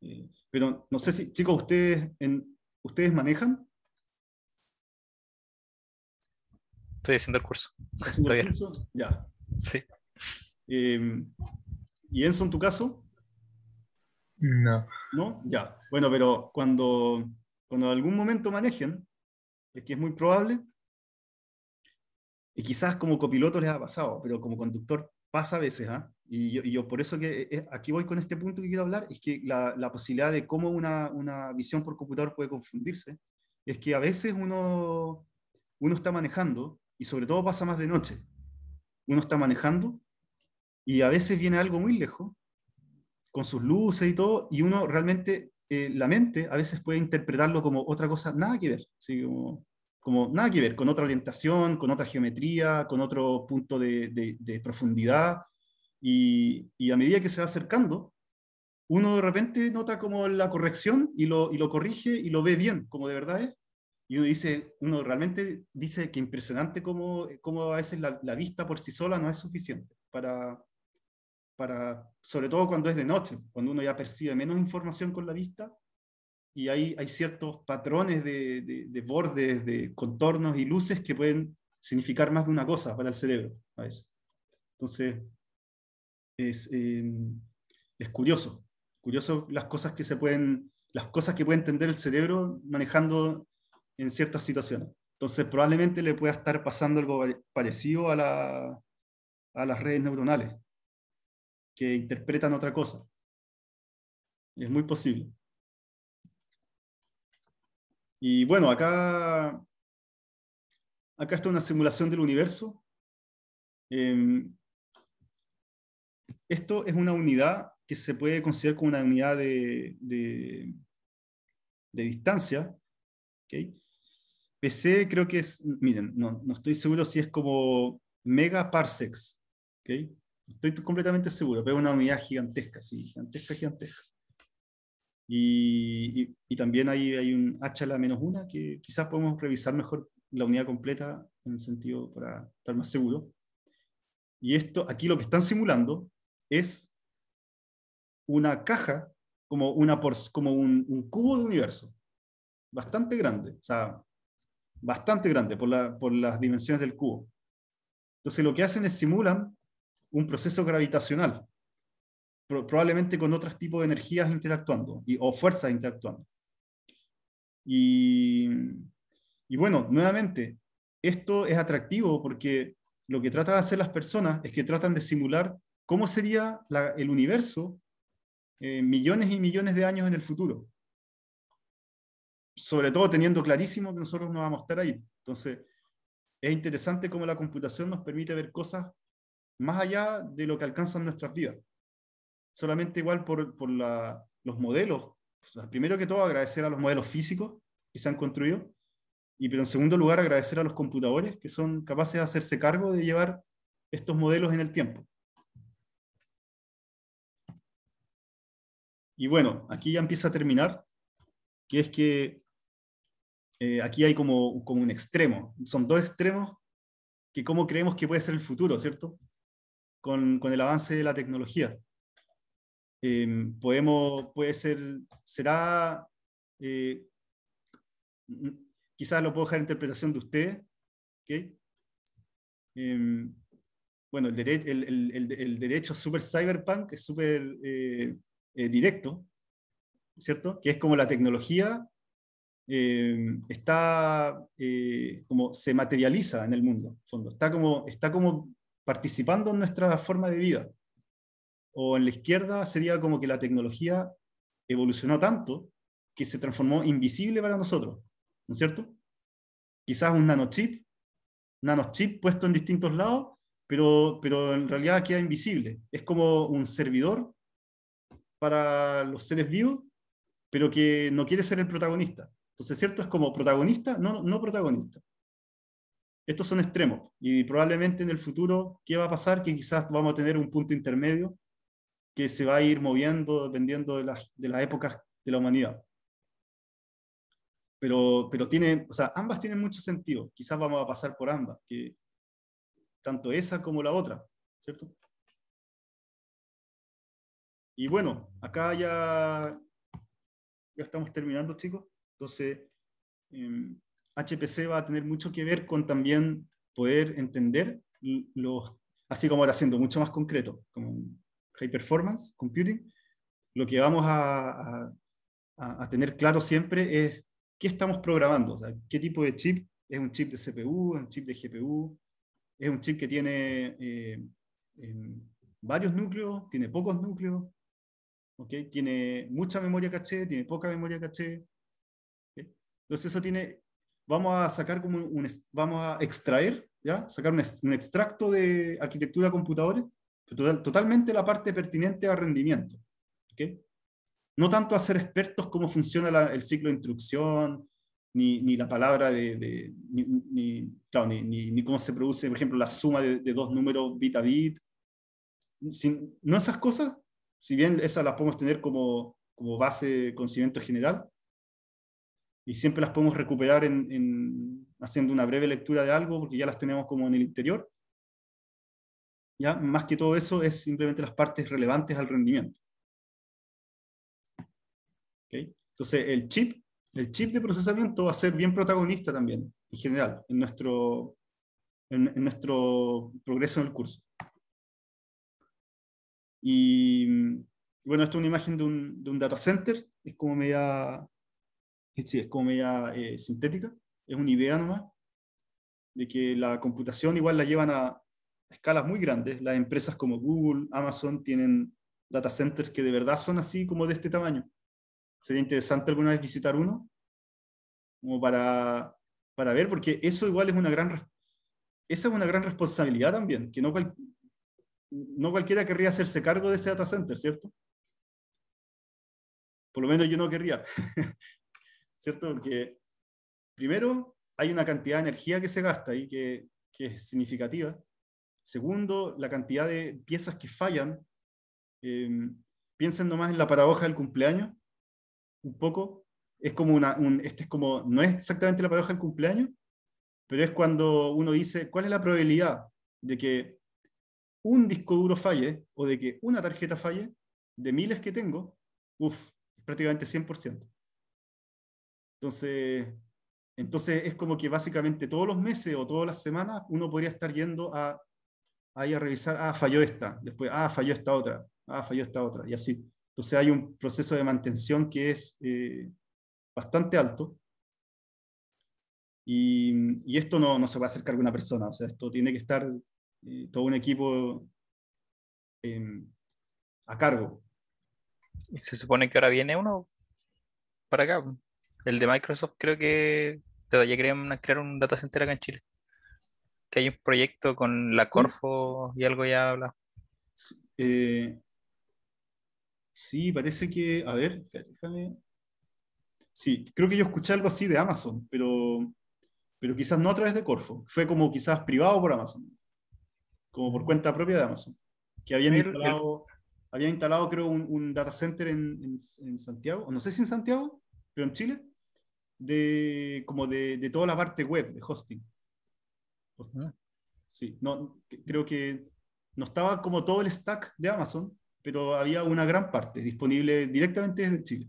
Eh, pero no sé si, chicos, ustedes, en, ¿ustedes manejan? Estoy haciendo el curso. Ya. Sí. Em, ¿Y Enzo en tu caso? No. ¿No? Ya. Bueno, pero cuando, cuando en algún momento manejen, es que es muy probable, y quizás como copiloto les ha pasado, pero como conductor pasa a veces, ¿eh? y, yo, por eso que eh, eh, aquí voy con este punto que quiero hablar, es que la, posibilidad de cómo una, visión por computador puede confundirse, es que a veces uno, uno está manejando y sobre todo pasa más de noche. Uno está manejando y a veces viene algo muy lejos, con sus luces y todo, y uno realmente, eh, la mente a veces puede interpretarlo como otra cosa, nada que ver, como, nada que ver, con otra orientación, con otra geometría, con otro punto de, profundidad, y, a medida que se va acercando, uno de repente nota como la corrección y lo, y lo corrige y lo ve bien, como de verdad es, y uno dice, uno realmente dice que impresionante cómo, cómo a veces la, vista por sí sola no es suficiente para, para, sobre todo cuando es de noche, cuando uno ya percibe menos información con la vista y hay, hay ciertos patrones de, bordes, de contornos y luces que pueden significar más de una cosa para el cerebro a veces. Entonces, es, em, es curioso, curioso las cosas que se pueden, las cosas que puede entender el cerebro manejando en ciertas situaciones. Entonces, probablemente le pueda estar pasando algo parecido a, las redes neuronales, que interpretan otra cosa. Es muy posible. Y bueno, acá, acá está una simulación del universo. Em, esto es una unidad que se puede considerar como una unidad de, distancia. PC creo que es, miren, no, no estoy seguro si es como Mega megaparsecs, ¿ok? Estoy completamente seguro, pero es una unidad gigantesca, sí, gigantesca, gigantesca. Y, y, también hay, hay un H a la menos una que quizás podemos revisar mejor la unidad completa en el sentido para estar más seguro. Y esto, aquí lo que están simulando es una caja, como, una por, como un, un cubo de universo, bastante grande. O sea, bastante grande por, las dimensiones del cubo. Entonces lo que hacen es simulan un proceso gravitacional, probablemente con otros tipos de energías interactuando o fuerzas interactuando. Y, bueno, nuevamente, esto es atractivo porque lo que tratan de hacer las personas es que tratan de simular cómo sería el universo eh, millones y millones de años en el futuro sobre todo teniendo clarísimo que nosotros no vamos a estar ahí. Entonces, es interesante cómo la computación nos permite ver cosas más allá de lo que alcanzan nuestras vidas. Solamente igual por, los modelos. Primero que todo, agradecer a los modelos físicos que se han construido. Y pero en segundo lugar, agradecer a los computadores que son capaces de hacerse cargo de llevar estos modelos en el tiempo. Y bueno, aquí ya empieza a terminar que es que eh, aquí hay como, un extremo, son dos extremos que cómo creemos que puede ser el futuro, ¿cierto? Con, el avance de la tecnología. Em, podemos, puede ser, será, eh, quizás lo puedo dejar en interpretación de ustedes, em, bueno, el, el, el, derecho super cyberpunk, es súper eh, directo, ¿cierto? Que es como la tecnología eh, está, eh, como se materializa en el mundo, fondo. Está, como, está como participando en nuestra forma de vida. O en la izquierda sería como que la tecnología evolucionó tanto que se transformó invisible para nosotros, ¿no es cierto? Quizás un nanochip, nanochip puesto en distintos lados, pero, pero en realidad queda invisible. Es como un servidor para los seres vivos pero que no quiere ser el protagonista. Entonces, ¿cierto? Es como protagonista, no, no protagonista. Estos son extremos y probablemente en el futuro, ¿qué va a pasar? Que quizás vamos a tener un punto intermedio que se va a ir moviendo dependiendo de las, de épocas de la humanidad. Pero, pero tiene, o ambas tienen mucho sentido. Quizás vamos a pasar por ambas, que, tanto esa como la otra, ¿cierto? Y bueno, acá ya ya estamos terminando, chicos. Entonces, em, HPC va a tener mucho que ver con también poder entender los, así como ahora siendo mucho más concreto, como high performance, computing, lo que vamos a, a, tener claro siempre es qué estamos programando, qué tipo de chip, es un chip de CPU, es un chip de GPU, es un chip que tiene eh, em, varios núcleos, tiene pocos núcleos, ¿okay? Tiene mucha memoria caché, tiene poca memoria caché. Entonces eso tiene, vamos a sacar como un, vamos a extraer, ¿ya? Sacar un, extracto de arquitectura de computadores, totalmente la parte pertinente a rendimiento. ¿okay? No tanto a ser expertos cómo funciona el ciclo de instrucción, ni, ni, la palabra de, ni, claro, ni, cómo se produce, por ejemplo, la suma de, de dos números bit a bit. Sin, no esas cosas, si bien esas las podemos tener como, como base, conocimiento general, y siempre las podemos recuperar en, haciendo una breve lectura de algo, porque ya las tenemos como en el interior. ¿Ya? Más que todo eso es simplemente las partes relevantes al rendimiento. Entonces, el chip, el chip de procesamiento va a ser bien protagonista también, en general, en nuestro, en nuestro progreso en el curso. Y bueno, esta es una imagen de un, de un data center, es como media, eh, es como eh, sintética, es una idea nomás, de que la computación igual la llevan a, escalas muy grandes. Las empresas como Google, Amazon tienen data centers que de verdad son así como de este tamaño. Sería interesante alguna vez visitar uno, como para, para ver, porque eso igual es una gran, esa es una gran responsabilidad también, que no, no cualquiera querría hacerse cargo de ese data center, ¿cierto? Por lo menos yo no querría, (laughs) ¿cierto? Porque primero hay una cantidad de energía que se gasta y que, es significativa. Segundo, la cantidad de piezas que fallan. Em, piensen nomás en la paradoja del cumpleaños, un poco. Es como una, este es como, no es exactamente la paradoja del cumpleaños, pero es cuando uno dice, ¿cuál es la probabilidad de que un disco duro falle o de que una tarjeta falle, de miles que tengo, uff, prácticamente 100%. Entonces, entonces es como que básicamente todos los meses o todas las semanas uno podría estar yendo a, a, ir a revisar, ah, falló esta, después, ah, falló esta otra, ah, falló esta otra, y así. Entonces hay un proceso de mantención que es eh, bastante alto. Y, y esto no, no, se a hacer cargo una persona, o sea, esto tiene que estar eh, todo un equipo em, a cargo. Y se supone que ahora viene uno para acá. El de Microsoft creo que todavía querían crear un data center acá en Chile. Que hay un proyecto con la Corfo y algo ya habla. Eh, sí, parece que, a ver, déjame. Sí, creo que yo escuché algo así de Amazon, pero, pero quizás no a través de Corfo. Fue como quizás privado por Amazon como por cuenta propia de Amazon, que habían instalado, instalado creo, un, data center en, Santiago, no sé si en Santiago, pero en Chile, de, como de, toda la parte web, de hosting. Ah. Sí, no, creo que no estaba como todo el stack de Amazon, pero había una gran parte disponible directamente desde Chile.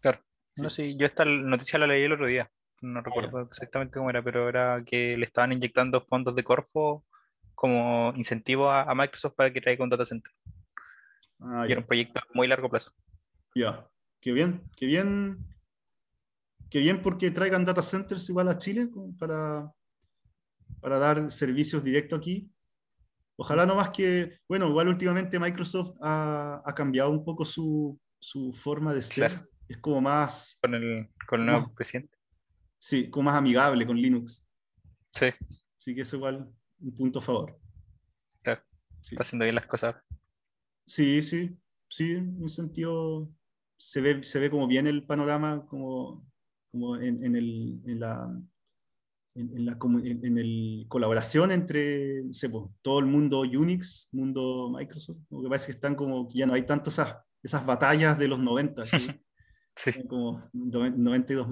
Claro. No, sé yo esta noticia la leí el otro día. No ah, recuerdo exactamente cómo era, pero era que le estaban inyectando fondos de Corfo como incentivo a, Microsoft para que traiga un data center. Ah, y era un proyecto muy largo plazo. Ya, qué bien, qué bien. Qué bien porque traigan data centers igual a Chile para, para dar servicios directo aquí. Ojalá no más que, bueno, igual últimamente Microsoft ha, ha cambiado un poco su, su forma de ser. Es como más... Con el, con el nuevo presidente. Sí, como más amigable con Linux. Sí. Así que eso igual un punto a favor. Claro, está haciendo bien las cosas. Sí, sí, sí, en un sentido se ve, se ve como bien el panorama, como, en, el, en la, en, la en el colaboración entre pues, todo el mundo Unix, mundo Microsoft, lo que parece que están como que ya no hay tantas esas, batallas de los 90, ¿sí? (laughs) sí. como 92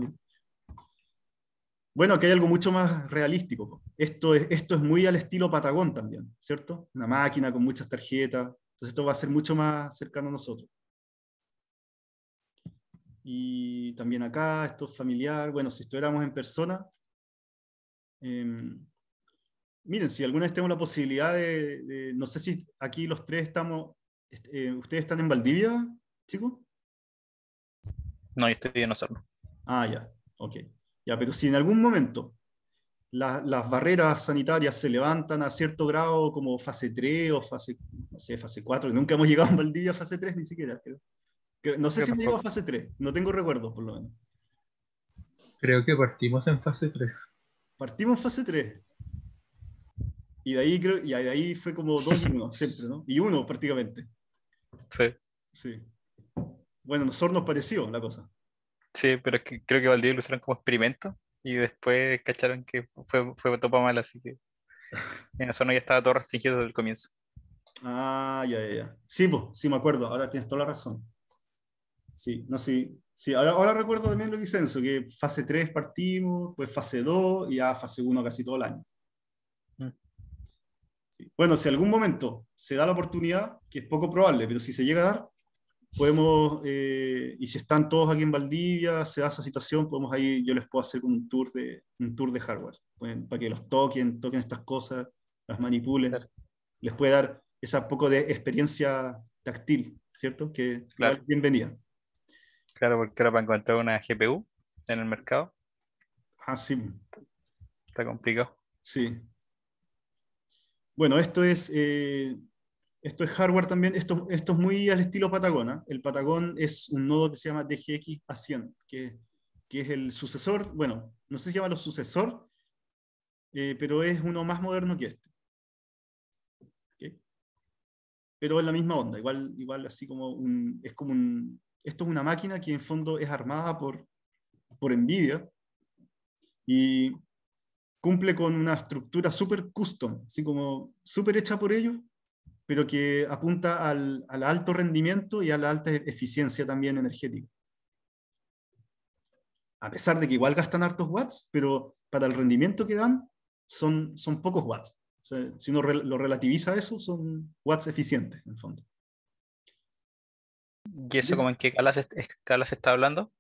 bueno, aquí hay algo mucho más realístico. Esto es, esto es muy al estilo Patagón también, ¿cierto? Una máquina con muchas tarjetas. Entonces esto va a ser mucho más cercano a nosotros. Y también acá, esto es familiar. Bueno, si estuviéramos en persona, em, miren, si alguna vez tenemos la posibilidad de, no sé si aquí los tres estamos, eh, ¿ustedes están en Valdivia, chicos? No, yo estoy en Osorno. Ah, ya, ok. Ya, pero si en algún momento las barreras sanitarias se levantan a cierto grado como fase 3 o fase, fase 4, nunca hemos llegado en Valdivia a fase 3 ni siquiera, creo. No sé si hemos llegado a fase 3, no tengo recuerdos por lo menos. Creo que partimos en fase 3. Partimos en fase 3. Y de ahí, y de ahí fue como 2 y uno siempre, ¿no? Y 1 prácticamente. Sí. Sí. Bueno, nosotros nos pareció la cosa. Sí, pero que creo que Valdivia lo usaron como experimento y después cacharon que fue, fue topa mal, así que en la zona ya estaba todo restringido desde el comienzo. Ah, ya, ya, ya. Sí, sí, me acuerdo, ahora tienes toda la razón. Sí, no, sí, sí. Ahora, recuerdo también lo que hice que fase 3 partimos, pues fase 2 y ya fase 1 casi todo el año. Mm. Sí. Bueno, si algún momento se da la oportunidad, que es poco probable, pero si se llega a dar, podemos, eh, y si están todos aquí en Valdivia, se da esa situación, podemos ahí, yo les puedo hacer un tour de, un tour de hardware, para que los toquen, toquen estas cosas, las manipulen, les puede dar esa poco de experiencia táctil, ¿cierto? Que es bienvenida. Claro, porque ahora para encontrar una GPU en el mercado. Ah, sí. Está complicado. Sí. Bueno, esto es eh, esto es hardware también, esto, esto es muy al estilo Patagona. El Patagón es un nodo que se llama DGX a 100, que, que es el sucesor, bueno, no sé si llama lo sucesor, eh, pero es uno más moderno que este. Pero es la misma onda, igual, igual así como un, es como esto es una máquina que en fondo es armada por, por NVIDIA y cumple con una estructura súper custom, así como súper hecha por ellos, pero que apunta al, alto rendimiento y a la alta eficiencia también energética. A pesar de que igual gastan hartos watts, pero para el rendimiento que dan son, son pocos watts. si uno lo relativiza eso, son watts eficientes, en el fondo. ¿Y eso como en qué escala se, está hablando?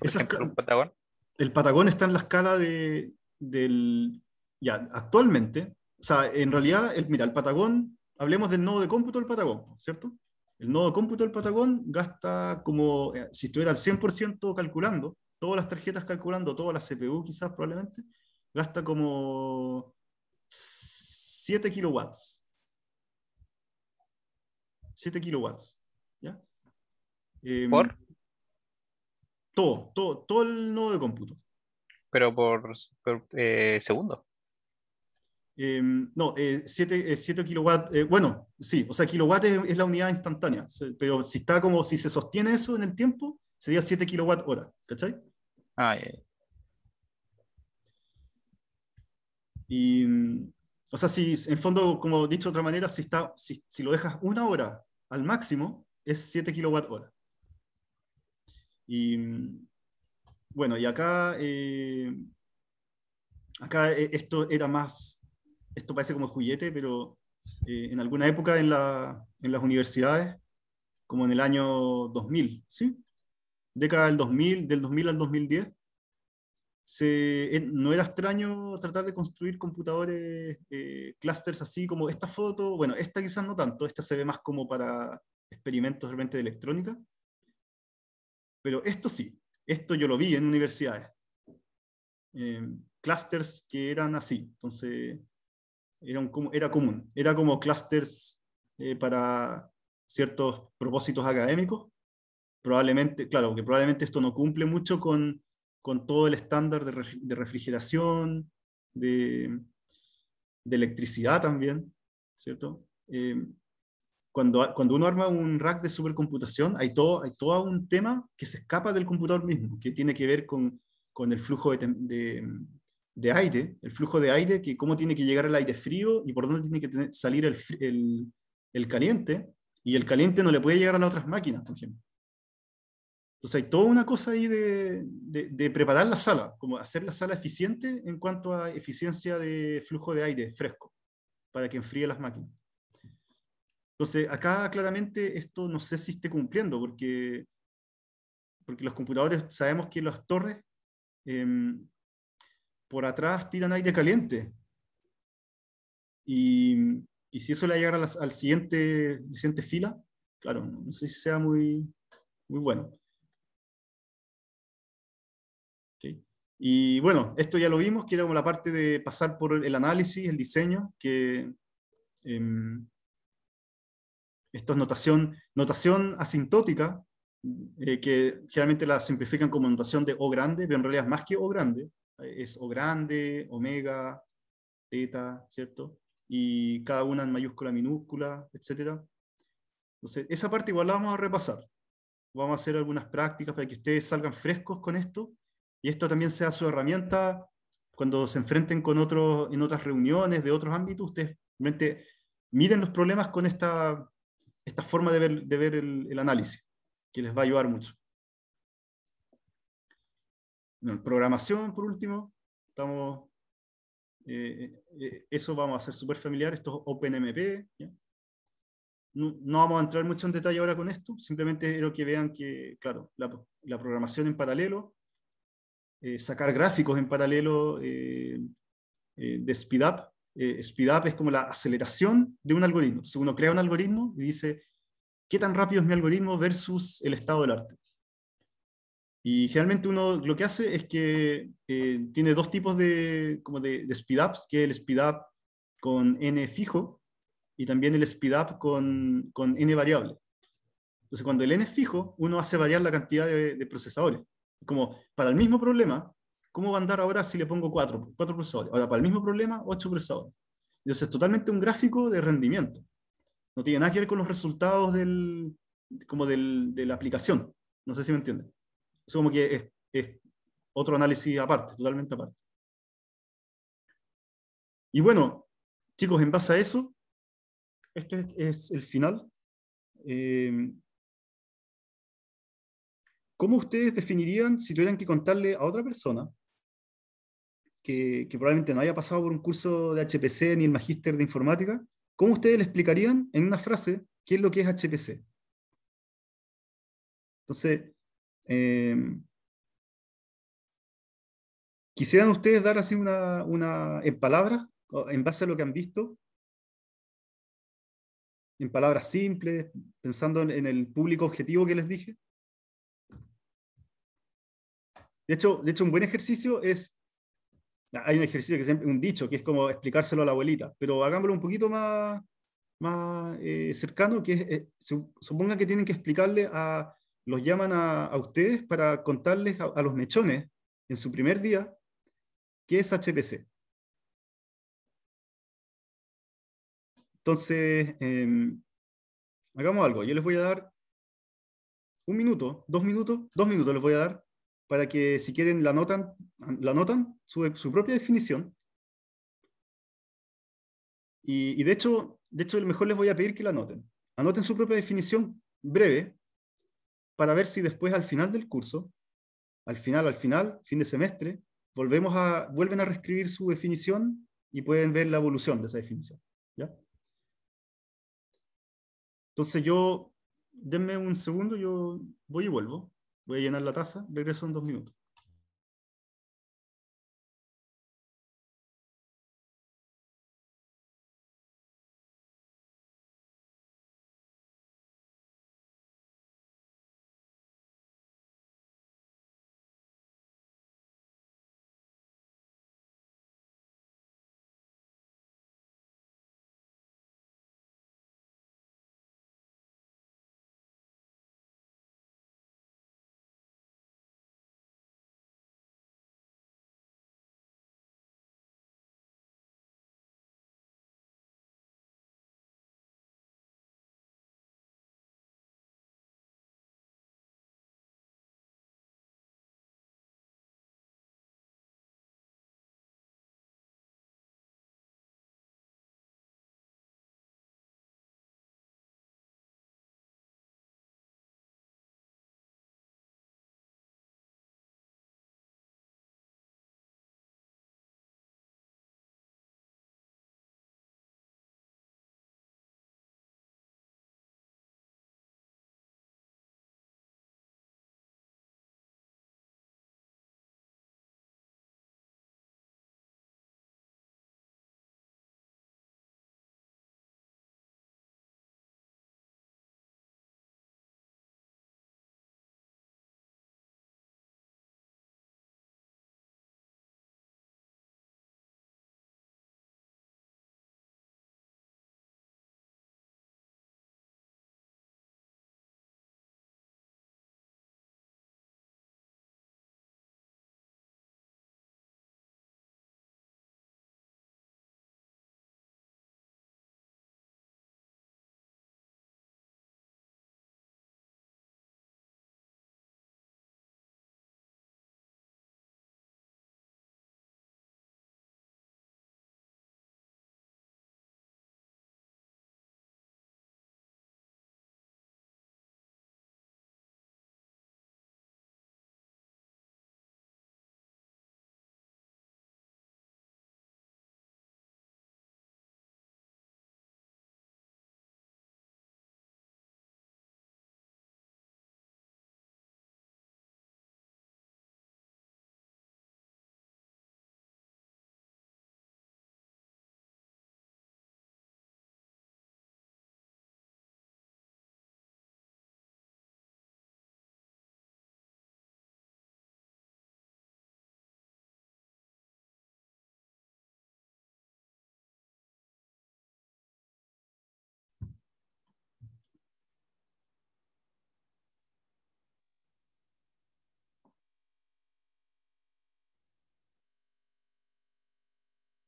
el Patagón. El Patagón está en la escala de, del... Ya, actualmente, o sea, en realidad, el, mira, el Patagón hablemos del nodo de cómputo del Patagón, ¿cierto? El nodo de cómputo del Patagón gasta como eh, si estuviera al 100% calculando, todas las tarjetas calculando, todas las CPU quizás probablemente, gasta como 7 kilowatts. 7 kilowatts. ¿ya? Em, ¿Por? Todo, todo, el nodo de cómputo. Pero por, por eh, segundo. Em, no, 7 eh, eh, eh, bueno, sí, o sea, kilowatt es, la unidad instantánea, pero si está como, si se sostiene eso en el tiempo, sería 7 kilowatt hora, ¿cachai? Ah, mm, o sea, si en fondo, como dicho de otra manera, si, está, si, lo dejas una hora al máximo, es 7 kilowatt hora. Y, mm, bueno, y acá, eh, acá esto era más esto parece como juguete, pero eh, en alguna época en, la, en, las universidades, como en el año 2000, ¿sí? Década del 2000, del 2000 al 2010, se, eh, no era extraño tratar de construir computadores, eh, clusters así como esta foto, bueno, esta quizás no tanto, esta se ve más como para experimentos realmente de electrónica, pero esto sí, esto yo lo vi en universidades. Eh, clusters que eran así, entonces era, era común. Era como clusters eh, para ciertos propósitos académicos. Probablemente, claro, que probablemente esto no cumple mucho con, con todo el estándar de, de refrigeración, de, de, electricidad también, ¿cierto? Eh, cuando, cuando uno arma un rack de supercomputación, hay todo, hay todo un tema que se escapa del computador mismo, que tiene que ver con, con el flujo de de aire, el flujo de aire, que cómo tiene que llegar el aire frío y por dónde tiene que salir el, el, el, caliente, y el caliente no le puede llegar a las otras máquinas, por ejemplo. Entonces hay toda una cosa ahí de, de, preparar la sala, como hacer la sala eficiente en cuanto a eficiencia de flujo de aire fresco, para que enfríe las máquinas. Entonces, acá claramente esto no sé si esté cumpliendo, porque, porque los computadores sabemos que las torres eh, por atrás tiran aire caliente. Y, si eso le llegara al, siguiente, siguiente fila, claro, no sé si sea muy, muy bueno. Y bueno, esto ya lo vimos, que era como la parte de pasar por el análisis, el diseño, que em, esto es notación, notación asintótica, eh, que generalmente la simplifican como notación de O grande, pero en realidad es más que O grande, es O grande, omega, teta, ¿cierto? Y cada una en mayúscula, minúscula, etc. Entonces, esa parte igual la vamos a repasar. Vamos a hacer algunas prácticas para que ustedes salgan frescos con esto y esto también sea su herramienta cuando se enfrenten con otros en otras reuniones de otros ámbitos. Ustedes realmente miren los problemas con esta, esta forma de ver, el análisis, que les va a ayudar mucho programación, por último, estamos, eh, eh, eh, eso vamos a hacer súper familiar, esto es OpenMP. No, vamos a entrar mucho en detalle ahora con esto, simplemente quiero que vean que, claro, la, programación en paralelo, sacar gráficos en paralelo de SpeedUp, SpeedUp es como la aceleración de un algoritmo. si uno crea un algoritmo y dice, ¿qué tan rápido es mi algoritmo versus el estado del arte? Y generalmente uno lo que hace es que eh, tiene dos tipos de, como de, que es el speedup con n fijo y también el speedup con, con, n variable. Entonces, cuando el n es fijo, uno hace variar la cantidad de, procesadores. Como para el mismo problema, ¿cómo va a andar ahora si le pongo 4, 4 procesadores? Ahora, para el mismo problema, 8 procesadores. Entonces, es totalmente un gráfico de rendimiento. No tiene nada que ver con los resultados del, como del, de la aplicación. No sé si me entienden. Es como que es, otro análisis aparte, totalmente aparte. Y bueno, chicos, en base a eso, esto es, el final. Em, ¿Cómo ustedes definirían si tuvieran que contarle a otra persona que, que, probablemente no haya pasado por un curso de HPC ni el magíster de informática, ¿cómo ustedes le explicarían en una frase qué es lo que es HPC? Entonces, Em, ¿Quisieran ustedes dar así una, en palabras, en base a lo que han visto? En palabras simples, pensando en, el público objetivo que les dije. De hecho, de hecho un buen ejercicio es, hay un ejercicio que siempre, un dicho, que es como explicárselo a la abuelita, pero hagámoslo un poquito más, más eh, cercano, que es, eh, que tienen que explicarle a los llaman a, ustedes para contarles a, los mechones en su primer día qué es HPC. Entonces, em, hagamos algo. Yo les voy a dar un minuto, dos minutos, dos minutos les voy a dar para que si quieren la notan, la notan su, propia definición. Y, de, hecho, de hecho, mejor les voy a pedir que la anoten. Anoten su propia definición breve para ver si después al final del curso, al final, al final, fin de semestre, volvemos a, vuelven a reescribir su definición y pueden ver la evolución de esa definición. ¿ya? Entonces yo, denme un segundo, yo voy y vuelvo. Voy a llenar la taza, regreso en dos minutos.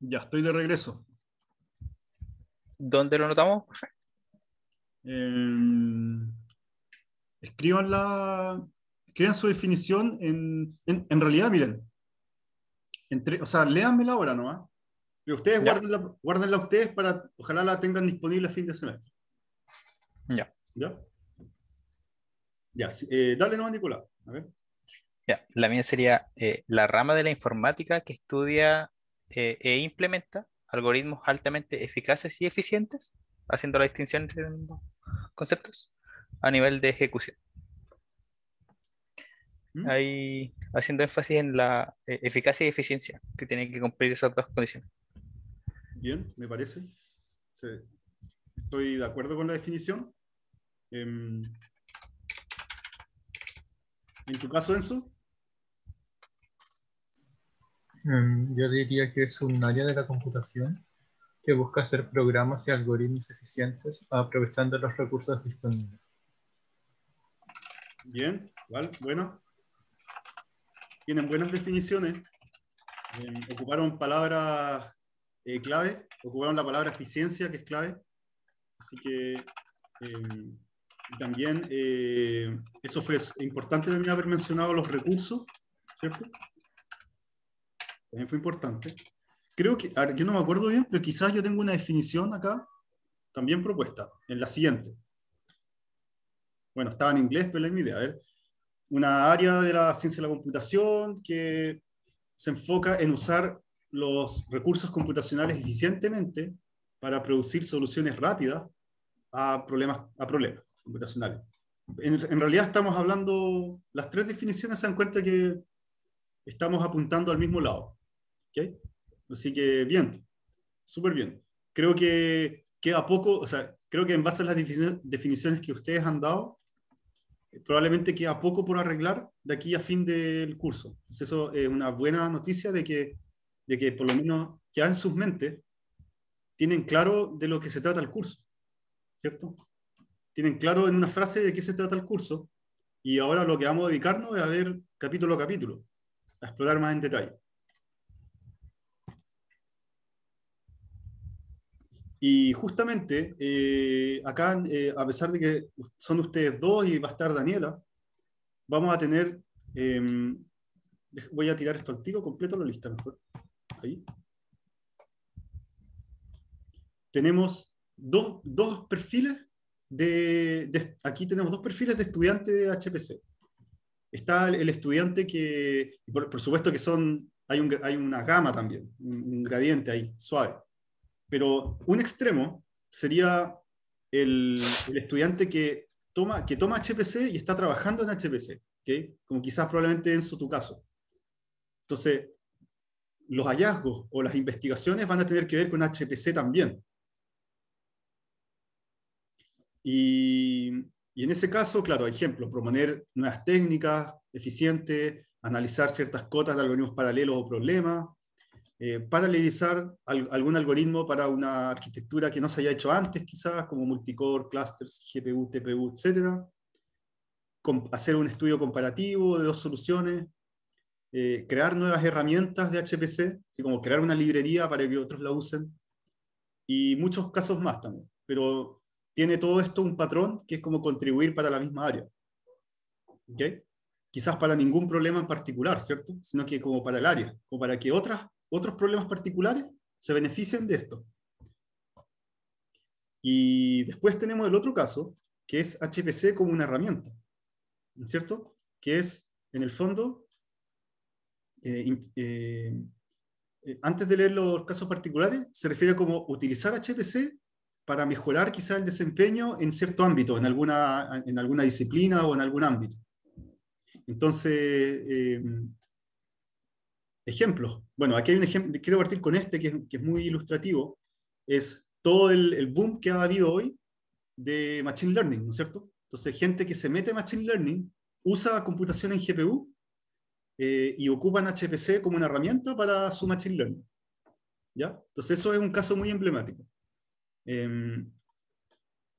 Ya, estoy de regreso. ¿Dónde lo notamos, Eh, em, escriban, la, su definición en, en, realidad, miren. o sea, léanmela ahora, ¿no? Pero ustedes guárdenla, ustedes para, ojalá la tengan disponible a fin de semestre. Ya. ¿Ya? Ya, eh, dale nomás, Nicolás. A ver. Ya, la mía sería eh, la rama de la informática que estudia eh, e implementa algoritmos altamente eficaces y eficientes, haciendo la distinción entre conceptos, a nivel de ejecución. Mm. haciendo énfasis en la eh, eficacia y eficiencia que tienen que cumplir esas dos condiciones. Bien, me parece. Estoy de acuerdo con la definición. Em, en tu caso, Enzo. Em, yo diría que es un área de la computación que busca hacer programas y algoritmos eficientes aprovechando los recursos disponibles. Bien, igual, bueno. Tienen buenas definiciones. Em, ocuparon palabras eh, clave, ocuparon la palabra eficiencia, que es clave. Así que em, también eh, eso fue importante también haber mencionado los recursos, ¿cierto? también fue importante. Creo que, a yo no me acuerdo bien, pero quizás yo tengo una definición acá también propuesta, en la siguiente. Bueno, estaba en inglés, pero es mi idea. una área de la ciencia de la computación que se enfoca en usar los recursos computacionales eficientemente para producir soluciones rápidas a problemas, a problemas computacionales. En, en, realidad estamos hablando, las tres definiciones se dan cuenta que estamos apuntando al mismo lado. ¿okay? Así que bien, súper bien. Creo que queda poco, o sea, creo que en base a las definiciones que ustedes han dado, probablemente queda poco por arreglar de aquí a fin del curso. eso es una buena noticia de que, de que por lo menos ya en sus mentes tienen claro de lo que se trata el curso, ¿cierto? Tienen claro en una frase de qué se trata el curso y ahora lo que vamos a dedicarnos es a ver capítulo a capítulo, a explorar más en detalle. Y justamente eh, acá, eh, a pesar de que son ustedes dos y va a estar Daniela, vamos a tener, em, voy a tirar esto al tiro, completo la lista mejor. Ahí. Tenemos dos, perfiles de, aquí tenemos dos perfiles de estudiante de HPC. Está el, estudiante que, por, supuesto que son, hay, hay una gama también, un, gradiente ahí, suave. Pero un extremo sería el, estudiante que toma, que toma HPC y está trabajando en HPC, ¿okay? como quizás probablemente en su caso. Entonces, los hallazgos o las investigaciones van a tener que ver con HPC también. Y, en ese caso, claro, ejemplo, proponer nuevas técnicas eficientes, analizar ciertas cotas de algoritmos paralelos o problemas, eh, paralelizar algún algoritmo para una arquitectura que no se haya hecho antes, quizás, como multicore, clusters, GPU, TPU, etc. hacer un estudio comparativo de dos soluciones, eh, crear nuevas herramientas de HPC, así como crear una librería para que otros la usen, y muchos casos más también. Pero tiene todo esto un patrón que es como contribuir para la misma área. Quizás para ningún problema en particular, ¿cierto? Sino que como para el área, como para que otras otros problemas particulares se benefician de esto. Y después tenemos el otro caso, que es HPC como una herramienta, ¿cierto? Que es, en el fondo, eh, eh, eh, antes de leer los casos particulares, se refiere como utilizar HPC para mejorar quizá el desempeño en cierto ámbito, en alguna, en alguna disciplina o en algún ámbito. Entonces, ejemplos. Bueno, aquí hay un ejemplo, quiero partir con este que es, muy ilustrativo, es todo el, boom que ha habido hoy de Machine Learning, ¿no es cierto? Entonces, gente que se mete a Machine Learning usa computación en GPU eh, y ocupan HPC como una herramienta para su Machine Learning. ¿Ya? Entonces, eso es un caso muy emblemático. Em,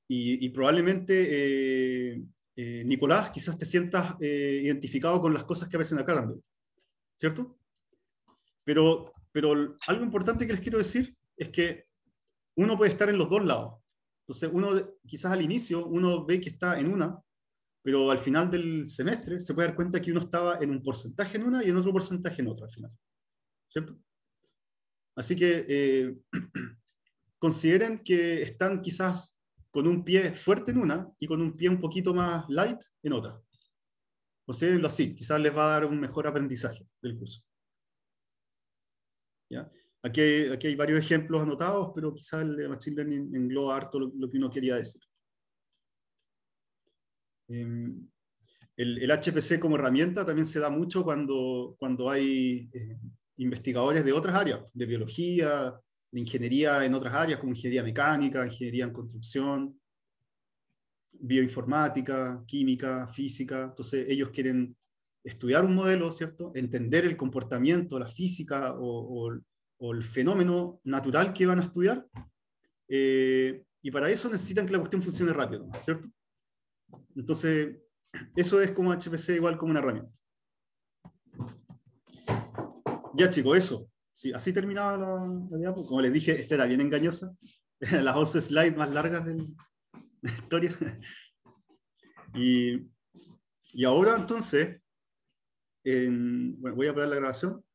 y, probablemente, eh, eh, Nicolás, quizás te sientas identificado con las cosas que aparecen acá también, ¿cierto? Pero, pero algo importante que les quiero decir es que uno puede estar en los dos lados. Entonces, uno quizás al inicio uno ve que está en una, pero al final del semestre se puede dar cuenta que uno estaba en un porcentaje en una y en otro porcentaje en otra al final. ¿Cierto? Así que eh, (clears throat) consideren que están quizás con un pie fuerte en una y con un pie un poquito más light en otra. Considerenlo así, quizás les va a dar un mejor aprendizaje del curso. ¿ya? Aquí, hay, aquí hay varios ejemplos anotados, pero quizás el Machine Learning engloba harto lo, que uno quería decir. Em, el, HPC como herramienta también se da mucho cuando, cuando hay eh, investigadores de otras áreas, de biología, de ingeniería en otras áreas, como ingeniería mecánica, ingeniería en construcción, bioinformática, química, física. Entonces ellos quieren estudiar un modelo, ¿cierto? Entender el comportamiento, la física o, el fenómeno natural que van a estudiar. Eh, y para eso necesitan que la cuestión funcione rápido, ¿cierto? Entonces, eso es como HPC igual como una herramienta. Ya chicos, eso. Sí, así terminaba la, la Como les dije, esta era bien engañosa. (laughs) Las 12 slides más largas de la historia. (laughs) Y, y ahora entonces bueno, voy a ver la grabación.